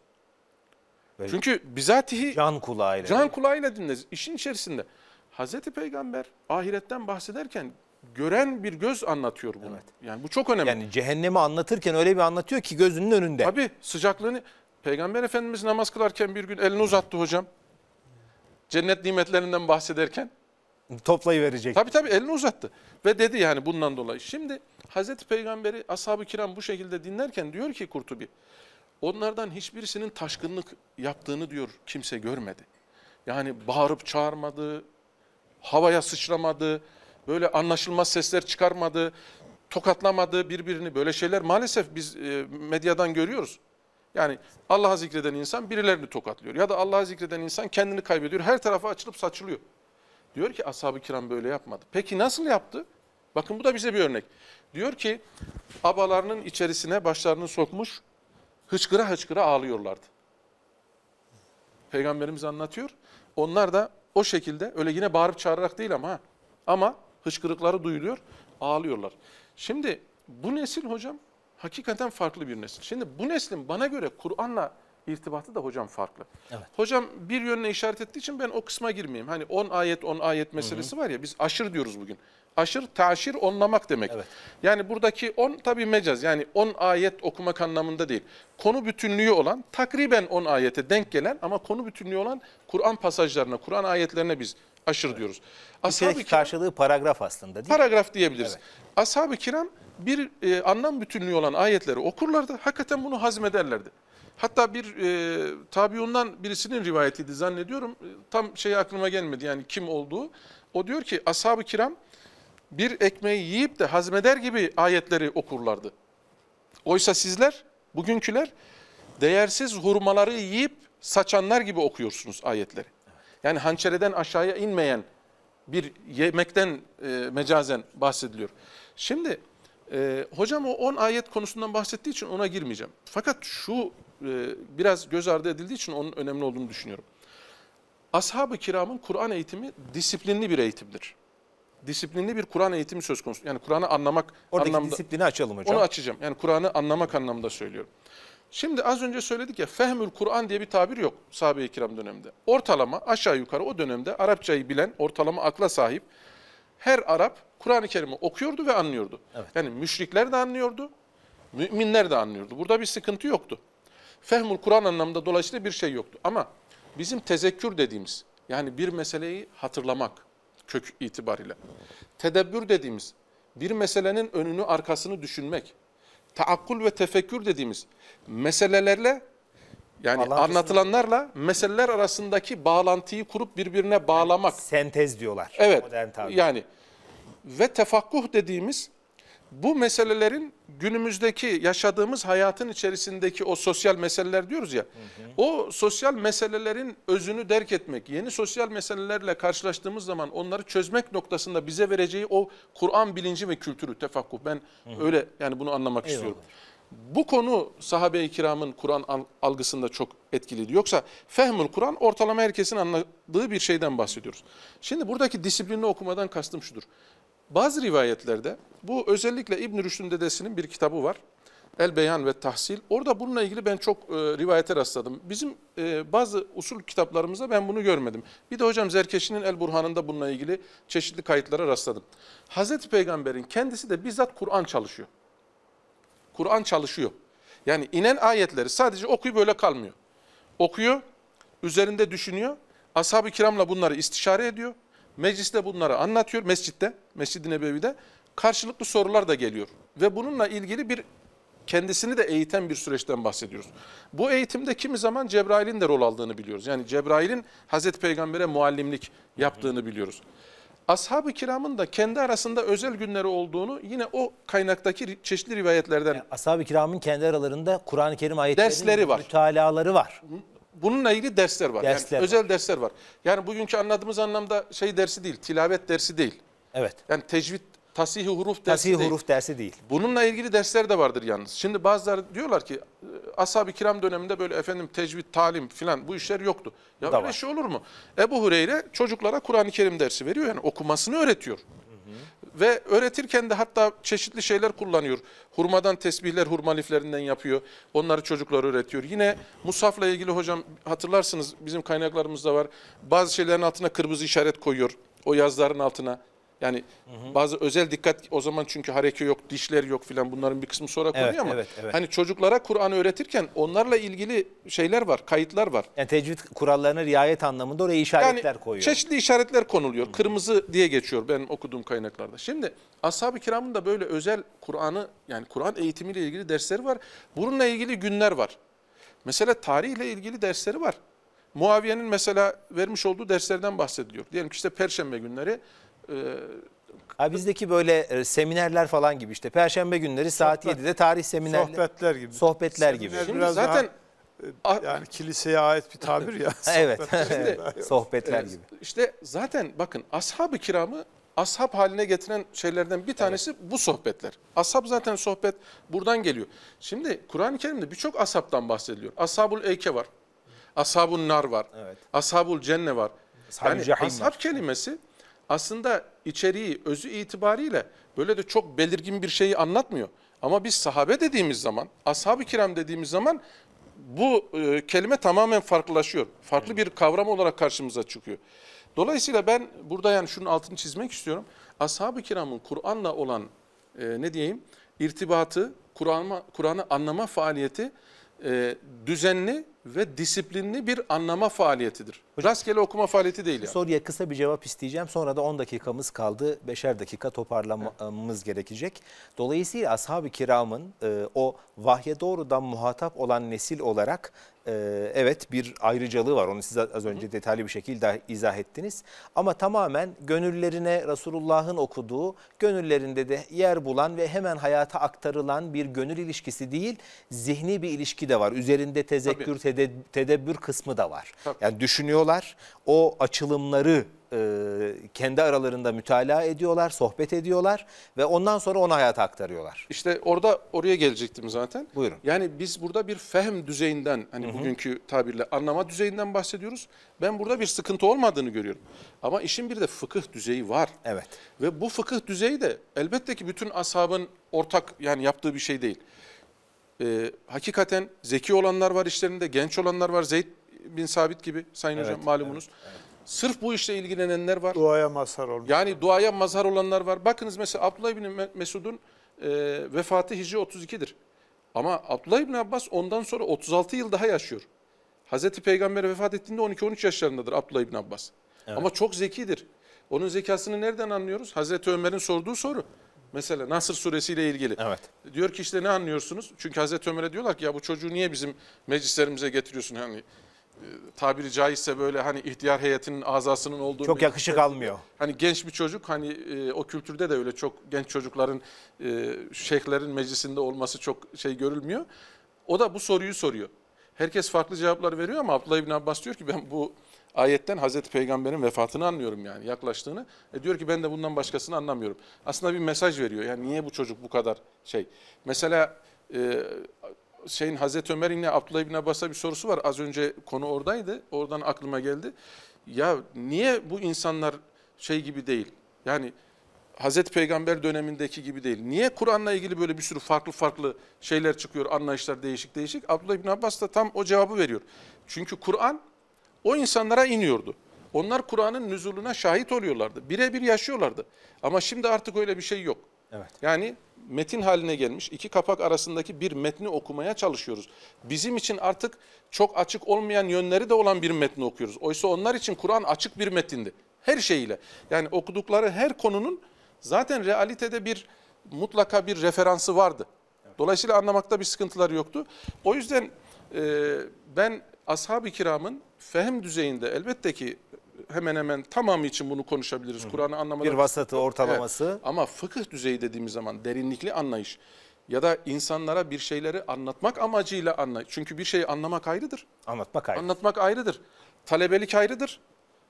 Böyle Çünkü bizatihi can kulağıyla. Can kulağıyla dinleriz. işin içerisinde. Hazreti Peygamber ahiretten bahsederken gören bir göz anlatıyor bunu. Evet. Yani bu çok önemli. Yani cehennemi anlatırken öyle bir anlatıyor ki gözünün önünde. Tabii sıcaklığını. Peygamber Efendimiz namaz kılarken bir gün elini uzattı hocam. Cennet nimetlerinden bahsederken. Toplayı verecek. Tabii tabii elini uzattı. Ve dedi yani bundan dolayı. Şimdi Hazreti Peygamber'i ashab-ı kiram bu şekilde dinlerken diyor ki Kurtubi, onlardan hiçbirisinin taşkınlık yaptığını diyor kimse görmedi. Yani bağırıp çağırmadı, havaya sıçramadı, böyle anlaşılmaz sesler çıkarmadı, tokatlamadı birbirini. Böyle şeyler maalesef biz e, medyadan görüyoruz. Yani Allah'a zikreden insan birilerini tokatlıyor. Ya da Allah'a zikreden insan kendini kaybediyor. Her tarafa açılıp saçılıyor. Diyor ki ashab-ı kiram böyle yapmadı. Peki nasıl yaptı? Bakın bu da bize bir örnek. Diyor ki abalarının içerisine başlarını sokmuş hıçkıra hıçkıra ağlıyorlardı. Peygamberimiz anlatıyor. Onlar da o şekilde öyle yine bağırıp çağırarak değil ama ama hıçkırıkları duyuluyor ağlıyorlar. Şimdi bu nesil hocam hakikaten farklı bir nesil. Şimdi bu neslin bana göre Kur'an'la irtibatı da hocam farklı. Evet. Hocam bir yönüne işaret ettiği için ben o kısma girmeyeyim. Hani 10 ayet 10 ayet meselesi Hı -hı. var ya biz aşır diyoruz bugün. Aşır, taşir, onlamak demek. Evet. Yani buradaki 10 tabii mecaz. Yani 10 ayet okumak anlamında değil. Konu bütünlüğü olan, takriben 10 ayete denk gelen ama konu bütünlüğü olan Kur'an pasajlarına, Kur'an ayetlerine biz aşır evet. diyoruz. Ashab-ı kiram, karşılığı paragraf aslında değil mi? Paragraf diyebiliriz. Evet. Ashab-ı kiram bir e, anlam bütünlüğü olan ayetleri okurlardı. Hakikaten bunu hazmederlerdi. Hatta bir e, tabiundan birisinin rivayetiydi zannediyorum. E, tam şey aklıma gelmedi yani kim olduğu. O diyor ki ashab-ı kiram bir ekmeği yiyip de hazmeder gibi ayetleri okurlardı. Oysa sizler, bugünküler değersiz hurmaları yiyip saçanlar gibi okuyorsunuz ayetleri. Yani hançereden aşağıya inmeyen bir yemekten e, mecazen bahsediliyor. Şimdi e, hocam o 10 ayet konusundan bahsettiği için ona girmeyeceğim. Fakat şu e, biraz göz ardı edildiği için onun önemli olduğunu düşünüyorum. Ashab-ı kiramın Kur'an eğitimi disiplinli bir eğitimdir. Disiplinli bir Kur'an eğitimi söz konusu. Yani Kur'an'ı anlamak Oradaki anlamda. disiplini açalım hocam. Onu açacağım. Yani Kur'an'ı anlamak anlamda söylüyorum. Şimdi az önce söyledik ya fehmül Kur'an diye bir tabir yok sahabe-i kiram döneminde. Ortalama aşağı yukarı o dönemde Arapçayı bilen ortalama akla sahip her Arap Kur'an-ı Kerim'i okuyordu ve anlıyordu. Evet. Yani müşrikler de anlıyordu, müminler de anlıyordu. Burada bir sıkıntı yoktu. Fehmul Kur'an anlamında dolayısıyla bir şey yoktu. Ama bizim tezekkür dediğimiz yani bir meseleyi hatırlamak kök itibariyle. Tedebbür dediğimiz bir meselenin önünü arkasını düşünmek. Taakkul ve tefekkür dediğimiz meselelerle yani Allah anlatılanlarla meseleler arasındaki bağlantıyı kurup birbirine bağlamak. Yani sentez diyorlar. Evet. Modern Yani ve tefakkuh dediğimiz bu meselelerin günümüzdeki yaşadığımız hayatın içerisindeki o sosyal meseleler diyoruz ya. Hı hı. O sosyal meselelerin özünü derk etmek, yeni sosyal meselelerle karşılaştığımız zaman onları çözmek noktasında bize vereceği o Kur'an bilinci ve kültürü, tefakkuh. Ben hı hı. öyle yani bunu anlamak Eyvallah. istiyorum. Bu konu sahabe-i kiramın Kur'an algısında çok etkiliydi. Yoksa fehmül Kur'an ortalama herkesin anladığı bir şeyden bahsediyoruz. Şimdi buradaki disiplinli okumadan kastım şudur. Bazı rivayetlerde bu özellikle İbn Rüşd'ün dedesinin bir kitabı var. El Beyan ve Tahsil. Orada bununla ilgili ben çok e, rivayete rastladım. Bizim e, bazı usul kitaplarımızda ben bunu görmedim. Bir de hocam Zerkeşi'nin El Burhan'ında bununla ilgili çeşitli kayıtlara rastladım. Hazreti Peygamber'in kendisi de bizzat Kur'an çalışıyor. Kur'an çalışıyor. Yani inen ayetleri sadece okuyup böyle kalmıyor. Okuyor, üzerinde düşünüyor. Ashab-ı kiramla bunları istişare ediyor. Mecliste bunları anlatıyor, mescitte. Mescid-i Nebevi'de karşılıklı sorular da geliyor. Ve bununla ilgili bir kendisini de eğiten bir süreçten bahsediyoruz. Bu eğitimde kimi zaman Cebrail'in de rol aldığını biliyoruz. Yani Cebrail'in Hazreti Peygamber'e muallimlik yaptığını biliyoruz. Ashab-ı kiramın da kendi arasında özel günleri olduğunu yine o kaynaktaki çeşitli rivayetlerden... Yani ashab-ı kiramın kendi aralarında Kur'an-ı Kerim ayetlerinin dersleri var. mütalaları var. Bununla ilgili dersler var. Dersler yani var. Özel dersler var. Yani bugünkü anladığımız anlamda şey dersi değil, tilavet dersi değil. Evet. Yani tecvid tasih huruf dersi tasih değil. huruf dersi değil. Bununla ilgili dersler de vardır yalnız. Şimdi bazıları diyorlar ki e, ashab-ı kiram döneminde böyle efendim tecvid, talim filan bu işler yoktu. Ya da böyle var. şey olur mu? Ebu Hureyre çocuklara Kur'an-ı Kerim dersi veriyor yani okumasını öğretiyor. Ve öğretirken de hatta çeşitli şeyler kullanıyor. Hurmadan tesbihler hurma liflerinden yapıyor. Onları çocuklara öğretiyor. Yine Musaf'la ilgili hocam hatırlarsınız bizim kaynaklarımızda var. Bazı şeylerin altına kırmızı işaret koyuyor o yazların altına. Yani hı hı. bazı özel dikkat o zaman çünkü hareket yok, dişler yok filan bunların bir kısmı sonra konuyor evet, ama evet, evet. hani çocuklara Kur'an öğretirken onlarla ilgili şeyler var, kayıtlar var. Yani tecvid kurallarına riayet anlamında oraya işaretler yani, koyuyor. Çeşitli işaretler konuluyor. Hı hı. Kırmızı diye geçiyor ben okuduğum kaynaklarda. Şimdi ashab-ı kiramın da böyle özel Kur'an'ı yani Kur'an eğitimiyle ilgili dersleri var. Bununla ilgili günler var. Mesela tarihle ilgili dersleri var. Muaviye'nin mesela vermiş olduğu derslerden bahsediliyor. Diyelim ki işte perşembe günleri ee, ha bizdeki böyle e, seminerler falan gibi işte perşembe günleri saat Sohbet, 7'de tarih seminerleri. Sohbetler gibi. Sohbetler gibi. Şimdi biraz zaten daha, e, yani kiliseye ait bir tabir ya. evet. sohbetler, gibi. İşte zaten bakın ashab-ı kiramı ashab haline getiren şeylerden bir tanesi evet. bu sohbetler. Ashab zaten sohbet buradan geliyor. Şimdi Kur'an-ı Kerim'de birçok ashabtan bahsediliyor. Ashabul Eyke var. Ashabun Nar var. Evet. Ashabul Cenne var. Ashab yani ashab kelimesi aslında içeriği, özü itibariyle böyle de çok belirgin bir şeyi anlatmıyor. Ama biz sahabe dediğimiz zaman, ashab-ı kiram dediğimiz zaman bu e, kelime tamamen farklılaşıyor. Farklı bir kavram olarak karşımıza çıkıyor. Dolayısıyla ben burada yani şunun altını çizmek istiyorum. Ashab-ı kiramın Kur'an'la olan e, ne diyeyim irtibatı, Kur'an'ı Kur, anlama faaliyeti e, düzenli ve disiplinli bir anlama faaliyetidir. Hocam, Rastgele okuma faaliyeti değil yani. Soruya kısa bir cevap isteyeceğim. Sonra da 10 dakikamız kaldı. Beşer dakika toparlamamız evet. gerekecek. Dolayısıyla ashab-ı kiramın e, o vahye doğrudan muhatap olan nesil olarak ee, evet bir ayrıcalığı var. Onu siz az önce detaylı bir şekilde izah ettiniz. Ama tamamen gönüllerine Resulullah'ın okuduğu, gönüllerinde de yer bulan ve hemen hayata aktarılan bir gönül ilişkisi değil, zihni bir ilişki de var. Üzerinde tezekkür, tede, tedebbür kısmı da var. Tabii. Yani düşünüyorlar, o açılımları e, kendi aralarında mütalaa ediyorlar, sohbet ediyorlar ve ondan sonra ona hayata aktarıyorlar. İşte orada oraya gelecektim zaten. Buyurun. Yani biz burada bir fehm düzeyinden hani Hı -hı. bugünkü tabirle anlama düzeyinden bahsediyoruz. Ben burada bir sıkıntı olmadığını görüyorum. Ama işin bir de fıkıh düzeyi var. Evet. Ve bu fıkıh düzeyi de elbette ki bütün ashabın ortak yani yaptığı bir şey değil. Ee, hakikaten zeki olanlar var işlerinde, genç olanlar var. Zeyd bin Sabit gibi sayın evet, hocam malumunuz. Evet, evet. Sırf bu işle ilgilenenler var. Duaya mazhar olmuş. Yani duaya mazhar olanlar var. Bakınız mesela Abdullah İbni Mesud'un e, vefatı Hicri 32'dir. Ama Abdullah İbni Abbas ondan sonra 36 yıl daha yaşıyor. Hazreti Peygamber vefat ettiğinde 12-13 yaşlarındadır Abdullah İbni Abbas. Evet. Ama çok zekidir. Onun zekasını nereden anlıyoruz? Hazreti Ömer'in sorduğu soru. Mesela Nasır suresiyle ilgili. Evet. Diyor ki işte ne anlıyorsunuz? Çünkü Hazreti Ömer'e diyorlar ki ya bu çocuğu niye bizim meclislerimize getiriyorsun? Hani tabiri caizse böyle hani ihtiyar heyetinin azasının olduğu çok bir, yakışık almıyor. Hani genç bir çocuk hani e, o kültürde de öyle çok genç çocukların e, şeyhlerin meclisinde olması çok şey görülmüyor. O da bu soruyu soruyor. Herkes farklı cevaplar veriyor ama Abdullah İbn Abbas diyor ki ben bu ayetten Hazreti Peygamber'in vefatını anlıyorum yani yaklaştığını. E diyor ki ben de bundan başkasını anlamıyorum. Aslında bir mesaj veriyor. Yani niye bu çocuk bu kadar şey? Mesela e, şeyin Hazreti Ömer'in ile Abdullah İbni Abbas'a bir sorusu var. Az önce konu oradaydı. Oradan aklıma geldi. Ya niye bu insanlar şey gibi değil? Yani Hazreti Peygamber dönemindeki gibi değil. Niye Kur'an'la ilgili böyle bir sürü farklı farklı şeyler çıkıyor, anlayışlar değişik değişik? Abdullah İbni Abbas da tam o cevabı veriyor. Çünkü Kur'an o insanlara iniyordu. Onlar Kur'an'ın nüzuluna şahit oluyorlardı. Birebir yaşıyorlardı. Ama şimdi artık öyle bir şey yok. Evet. Yani metin haline gelmiş iki kapak arasındaki bir metni okumaya çalışıyoruz. Bizim için artık çok açık olmayan yönleri de olan bir metni okuyoruz. Oysa onlar için Kur'an açık bir metindi. Her şeyiyle. Yani okudukları her konunun zaten realitede bir mutlaka bir referansı vardı. Dolayısıyla anlamakta bir sıkıntıları yoktu. O yüzden e, ben ashab-ı kiramın fehm düzeyinde elbette ki hemen hemen tamamı için bunu konuşabiliriz. Kur'an'ı anlamada bir vasatı ortalaması. Evet. Ama fıkıh düzeyi dediğimiz zaman derinlikli anlayış ya da insanlara bir şeyleri anlatmak amacıyla anlayış. Çünkü bir şeyi anlamak ayrıdır. Anlatmak ayrı. Anlatmak ayrıdır. Talebelik ayrıdır.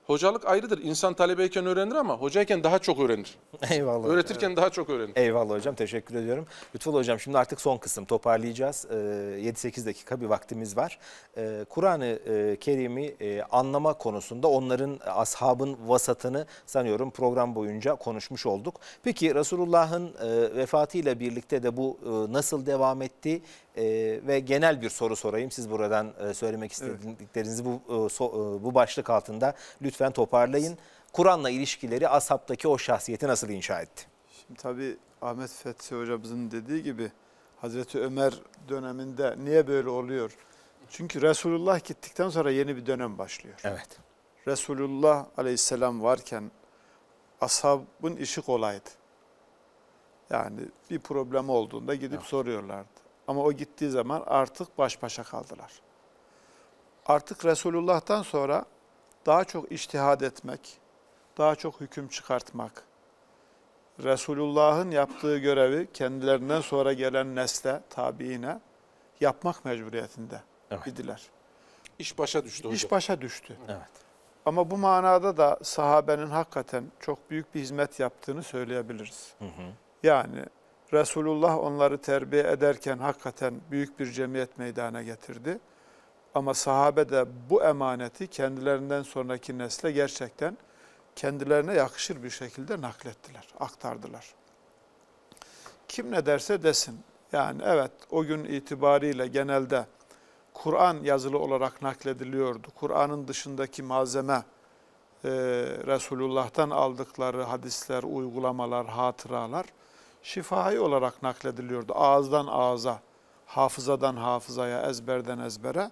Hocalık ayrıdır. İnsan talebeyken öğrenir ama hocayken daha çok öğrenir. Eyvallah. Öğretirken hocam. daha çok öğrenir. Eyvallah hocam. Teşekkür ediyorum. Lütfullah hocam şimdi artık son kısım toparlayacağız. Ee, 7-8 dakika bir vaktimiz var. Ee, Kur'an-ı e, Kerim'i e, anlama konusunda onların ashabın vasatını sanıyorum program boyunca konuşmuş olduk. Peki Resulullah'ın e, vefatıyla birlikte de bu e, nasıl devam etti? E, ve genel bir soru sorayım. Siz buradan e, söylemek istediklerinizi evet. bu, e, so, e, bu başlık altında lütfen lütfen toparlayın. Kur'an'la ilişkileri ashabtaki o şahsiyeti nasıl inşa etti? Şimdi tabii Ahmet Fethi hocamızın dediği gibi Hazreti Ömer döneminde niye böyle oluyor? Çünkü Resulullah gittikten sonra yeni bir dönem başlıyor. Evet. Resulullah aleyhisselam varken ashabın işi kolaydı. Yani bir problem olduğunda gidip evet. soruyorlardı. Ama o gittiği zaman artık baş başa kaldılar. Artık Resulullah'tan sonra daha çok iştihad etmek, daha çok hüküm çıkartmak, Resulullah'ın yaptığı görevi kendilerinden sonra gelen nesle, tabiine yapmak mecburiyetinde evet. idiler. İş başa düştü hocam. İş başa düştü. Evet. Ama bu manada da sahabenin hakikaten çok büyük bir hizmet yaptığını söyleyebiliriz. Hı hı. Yani Resulullah onları terbiye ederken hakikaten büyük bir cemiyet meydana getirdi. Ama sahabe de bu emaneti kendilerinden sonraki nesle gerçekten kendilerine yakışır bir şekilde naklettiler, aktardılar. Kim ne derse desin. Yani evet o gün itibariyle genelde Kur'an yazılı olarak naklediliyordu. Kur'an'ın dışındaki malzeme, e, Resulullah'tan aldıkları hadisler, uygulamalar, hatıralar şifai olarak naklediliyordu. Ağızdan ağza, hafızadan hafızaya, ezberden ezbere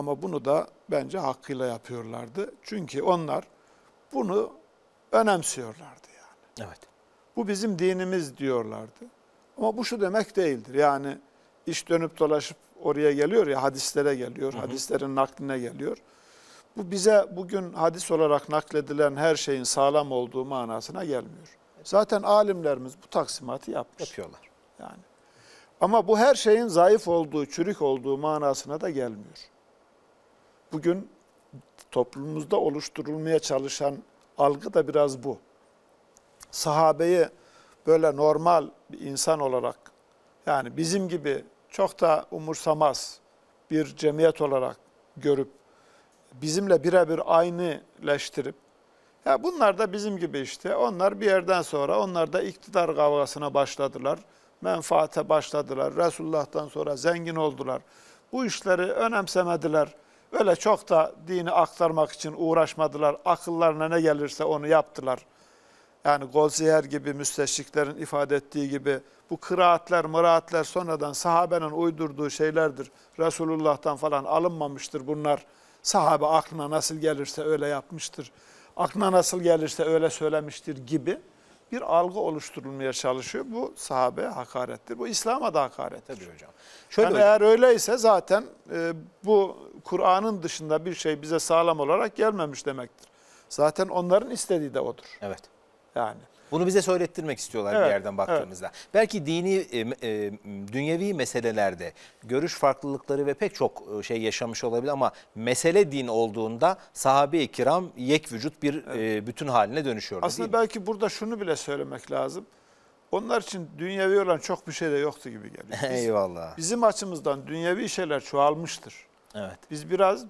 ama bunu da bence hakkıyla yapıyorlardı. Çünkü onlar bunu önemsiyorlardı yani. Evet. Bu bizim dinimiz diyorlardı. Ama bu şu demek değildir. Yani iş dönüp dolaşıp oraya geliyor ya hadislere geliyor, hı hı. hadislerin nakline geliyor. Bu bize bugün hadis olarak nakledilen her şeyin sağlam olduğu manasına gelmiyor. Zaten alimlerimiz bu taksimatı yapmış. Yapıyorlar. Yani. Ama bu her şeyin zayıf olduğu, çürük olduğu manasına da gelmiyor bugün toplumumuzda oluşturulmaya çalışan algı da biraz bu. Sahabeyi böyle normal bir insan olarak yani bizim gibi çok da umursamaz bir cemiyet olarak görüp bizimle birebir aynıleştirip ya bunlar da bizim gibi işte. Onlar bir yerden sonra onlar da iktidar kavgasına başladılar. Menfaate başladılar. Resulullah'tan sonra zengin oldular. Bu işleri önemsemediler. Öyle çok da dini aktarmak için uğraşmadılar. Akıllarına ne gelirse onu yaptılar. Yani Golziher gibi müsteşriklerin ifade ettiği gibi bu kıraatler, mıraatler sonradan sahabenin uydurduğu şeylerdir. Resulullah'tan falan alınmamıştır bunlar. Sahabe aklına nasıl gelirse öyle yapmıştır. Aklına nasıl gelirse öyle söylemiştir gibi bir algı oluşturulmaya çalışıyor. Bu sahabe hakarettir. Bu İslam'a da hakarettir. Tabii hocam. Şöyle yani hocam. eğer öyleyse zaten e, bu Kur'an'ın dışında bir şey bize sağlam olarak gelmemiş demektir. Zaten onların istediği de odur. Evet. Yani. Bunu bize söylettirmek istiyorlar evet, bir yerden baktığımızda. Evet. Belki dini, e, e, dünyevi meselelerde görüş farklılıkları ve pek çok e, şey yaşamış olabilir ama mesele din olduğunda sahabe-i kiram yek vücut bir e, evet. e, bütün haline dönüşüyor. Aslında belki burada şunu bile söylemek lazım. Onlar için dünyevi olan çok bir şey de yoktu gibi geliyor. Biz, Eyvallah. Bizim açımızdan dünyevi şeyler çoğalmıştır. Evet. Biz biraz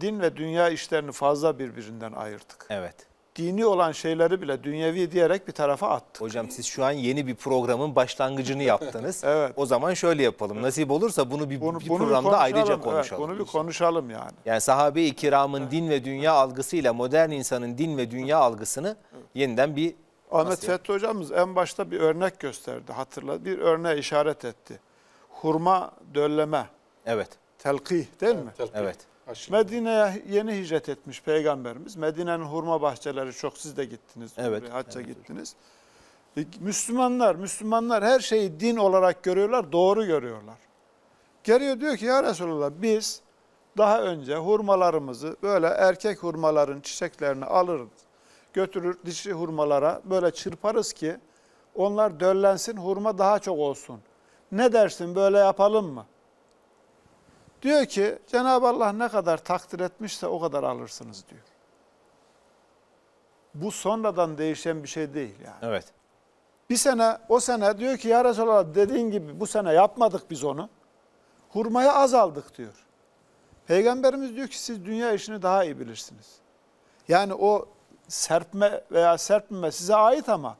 din ve dünya işlerini fazla birbirinden ayırdık. Evet. Dini olan şeyleri bile dünyevi diyerek bir tarafa attık. Hocam siz şu an yeni bir programın başlangıcını yaptınız. evet. O zaman şöyle yapalım. Nasip olursa bunu bir, bunu, bir bunu programda bir ayrıca konuşalım. Evet, bunu bir konuşalım yani. Yani sahabe-i kiramın din ve dünya algısıyla modern insanın din ve dünya algısını yeniden bir... Ahmet Fethi hocamız en başta bir örnek gösterdi. Hatırla bir örneğe işaret etti. Hurma dölleme. Evet. Telkih değil evet, mi? Telkih. Evet. Medine'ye yeni hicret etmiş peygamberimiz. Medine'nin hurma bahçeleri çok siz de gittiniz. Evet. Hacca evet. gittiniz. E, Müslümanlar, Müslümanlar her şeyi din olarak görüyorlar, doğru görüyorlar. Geliyor diyor ki ya Resulallah biz daha önce hurmalarımızı böyle erkek hurmaların çiçeklerini alırız götürür dişi hurmalara böyle çırparız ki onlar döllensin, hurma daha çok olsun. Ne dersin böyle yapalım mı? Diyor ki Cenab-ı Allah ne kadar takdir etmişse o kadar alırsınız diyor. Bu sonradan değişen bir şey değil yani. Evet. Bir sene o sene diyor ki ya Resulallah dediğin gibi bu sene yapmadık biz onu. Hurmayı az aldık diyor. Peygamberimiz diyor ki siz dünya işini daha iyi bilirsiniz. Yani o serpme veya serpme size ait ama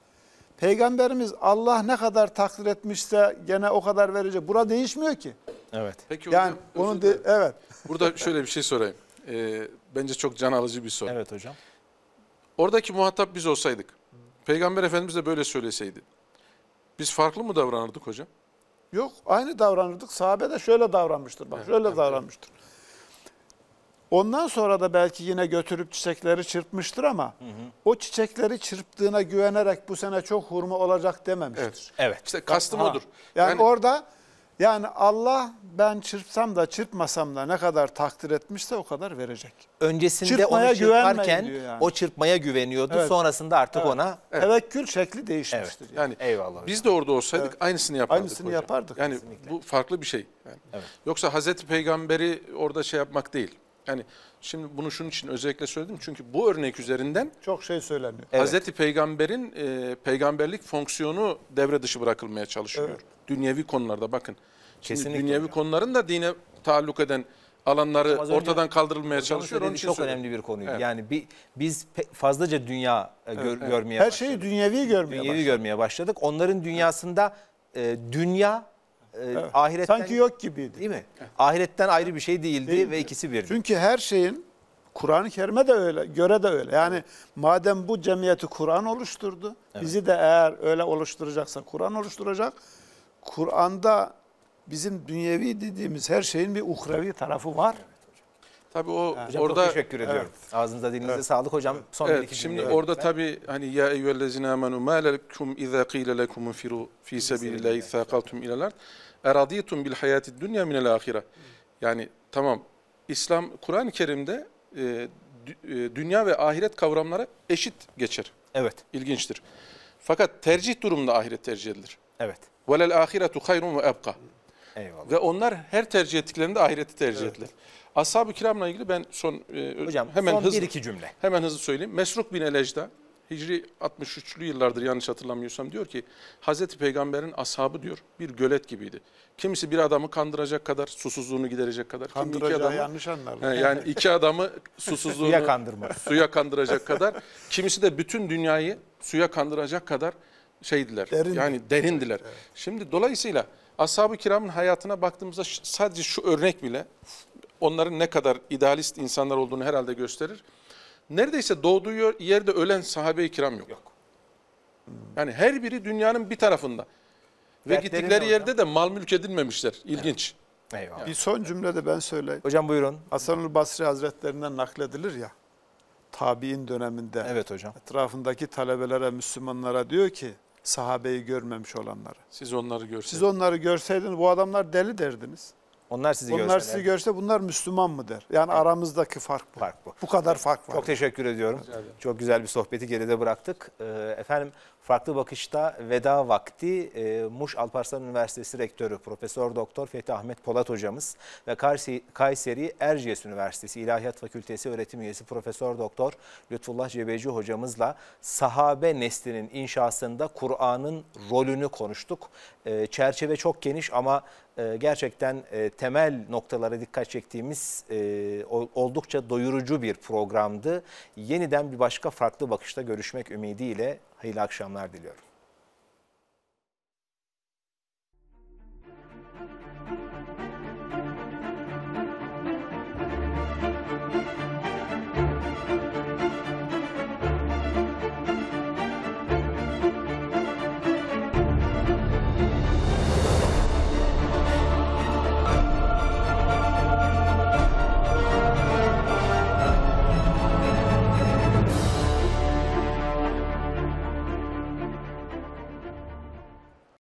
Peygamberimiz Allah ne kadar takdir etmişse gene o kadar verecek. Bura değişmiyor ki. Evet. Peki yani hocam, onun de, evet. Burada şöyle bir şey sorayım. Ee, bence çok can alıcı bir soru. Evet hocam. Oradaki muhatap biz olsaydık. Peygamber Efendimiz de böyle söyleseydi. Biz farklı mı davranırdık hocam? Yok aynı davranırdık. Sahabe de şöyle davranmıştır. Bak evet, şöyle evet, davranmıştır. Ondan sonra da belki yine götürüp çiçekleri çırpmıştır ama hı hı. o çiçekleri çırptığına güvenerek bu sene çok hurma olacak dememiştir. Evet. evet. İşte kastım ha. odur. Yani, yani orada yani Allah ben çırpsam da çırpmasam da ne kadar takdir etmişse o kadar verecek. Öncesinde çırpmaya onu çırparken yani. o çırpmaya güveniyordu. Evet. Sonrasında artık evet. ona evet. tevekkül şekli değişmiştir. Evet. Yani. yani eyvallah. Biz de orada olsaydık evet. aynısını yapardık. Aynısını hocam. yapardık. Yani kesinlikle. bu farklı bir şey. Yani. Evet. Yoksa Hazreti Peygamberi orada şey yapmak değil. Yani şimdi bunu şunun için özellikle söyledim. Çünkü bu örnek üzerinden Çok şey söyleniyor. Evet. Hazreti Peygamber'in e, peygamberlik fonksiyonu devre dışı bırakılmaya çalışılıyor. Evet. Dünyevi konularda bakın. Şimdi Kesinlikle dünyevi hocam. konuların da dine taalluk eden alanları önce ortadan kaldırılmaya çalışıyor. Onun için çok söyledim. önemli bir konuydu. Evet. Yani bir, biz fazlaca dünya e, gör, görmeye Her başladık. şeyi dünyevi görmeye Dünyevi başladı. görmeye başladık. Onların dünyasında e, dünya e, evet. ahiretten... Sanki yok gibiydi. Değil mi? Ahiretten ayrı bir şey değildi değil ve ikisi birdi. Çünkü her şeyin Kur'an-ı Kerim'e de öyle, göre de öyle. Yani madem bu cemiyeti Kur'an oluşturdu, evet. bizi de eğer öyle oluşturacaksa Kur'an oluşturacak. Kur'an'da bizim dünyevi dediğimiz her şeyin bir uhrevi tarafı var. Tabii o yani, hocam orada çok teşekkür ediyorum. Evet. Ağzınıza dilinize evet. sağlık hocam. Son evet, bir iki şimdi cümle orada tabii hani ya eyyühellezine amenu ma lekum iza qila lekum firu fi sabilillahi thaqaltum ila'l eraditum bil hayati dünya minel ahire. Yani tamam İslam Kur'an-ı Kerim'de e, e, dünya ve ahiret kavramları eşit geçer. Evet. İlginçtir. Fakat tercih durumunda ahiret tercih edilir. Evet. Velel ahiretu hayrun ve ebka. Eyvallah. Ve onlar her tercih ettiklerinde ahireti tercih evet. ettiler. Ashab-ı kiramla ilgili ben son e, Hocam, hemen son hızlı, bir iki cümle. Hemen hızlı söyleyeyim. Mesruk bin Elecda Hicri 63'lü yıllardır yanlış hatırlamıyorsam diyor ki Hazreti Peygamber'in ashabı diyor bir gölet gibiydi. Kimisi bir adamı kandıracak kadar, susuzluğunu giderecek kadar. Kandıracağı iki adamı, yanlış anlar. yani iki adamı susuzluğunu suya, kandırma. suya kandıracak kadar. Kimisi de bütün dünyayı suya kandıracak kadar şeydiler. Derin. Yani derindiler. Evet. Şimdi dolayısıyla ashab-ı kiramın hayatına baktığımızda sadece şu örnek bile onların ne kadar idealist insanlar olduğunu herhalde gösterir neredeyse doğduğu yerde ölen sahabe-i kiram yok. yok. Yani her biri dünyanın bir tarafında. Ve Dertleri gittikleri de yerde de mal mülk edinmemişler. İlginç. Evet. Eyvallah. Bir son cümlede ben söyleyeyim. Hocam buyurun. Hasanül Basri Hazretlerinden nakledilir ya. Tabi'in döneminde. Evet hocam. Etrafındaki talebelere, Müslümanlara diyor ki sahabeyi görmemiş olanları. Siz onları görseydiniz. Siz onları görseydiniz bu adamlar deli derdiniz. Onlar sizi Onlar sizi görse bunlar Müslüman mı der. Yani evet. aramızdaki fark bu. Fark bu. Bu kadar fark var. Çok teşekkür ediyorum. Çok güzel bir sohbeti geride bıraktık. Ee, efendim Farklı Bakış'ta veda vakti ee, Muş Alparslan Üniversitesi Rektörü Profesör Doktor Fethi Ahmet Polat hocamız ve Kayseri Erciyes Üniversitesi İlahiyat Fakültesi öğretim üyesi Profesör Doktor Lütfullah Cebeci hocamızla sahabe neslinin inşasında Kur'an'ın rolünü konuştuk. Ee, çerçeve çok geniş ama ee, gerçekten e, temel noktalara dikkat çektiğimiz e, oldukça doyurucu bir programdı. Yeniden bir başka farklı bakışta görüşmek ümidiyle hayırlı akşamlar diliyorum.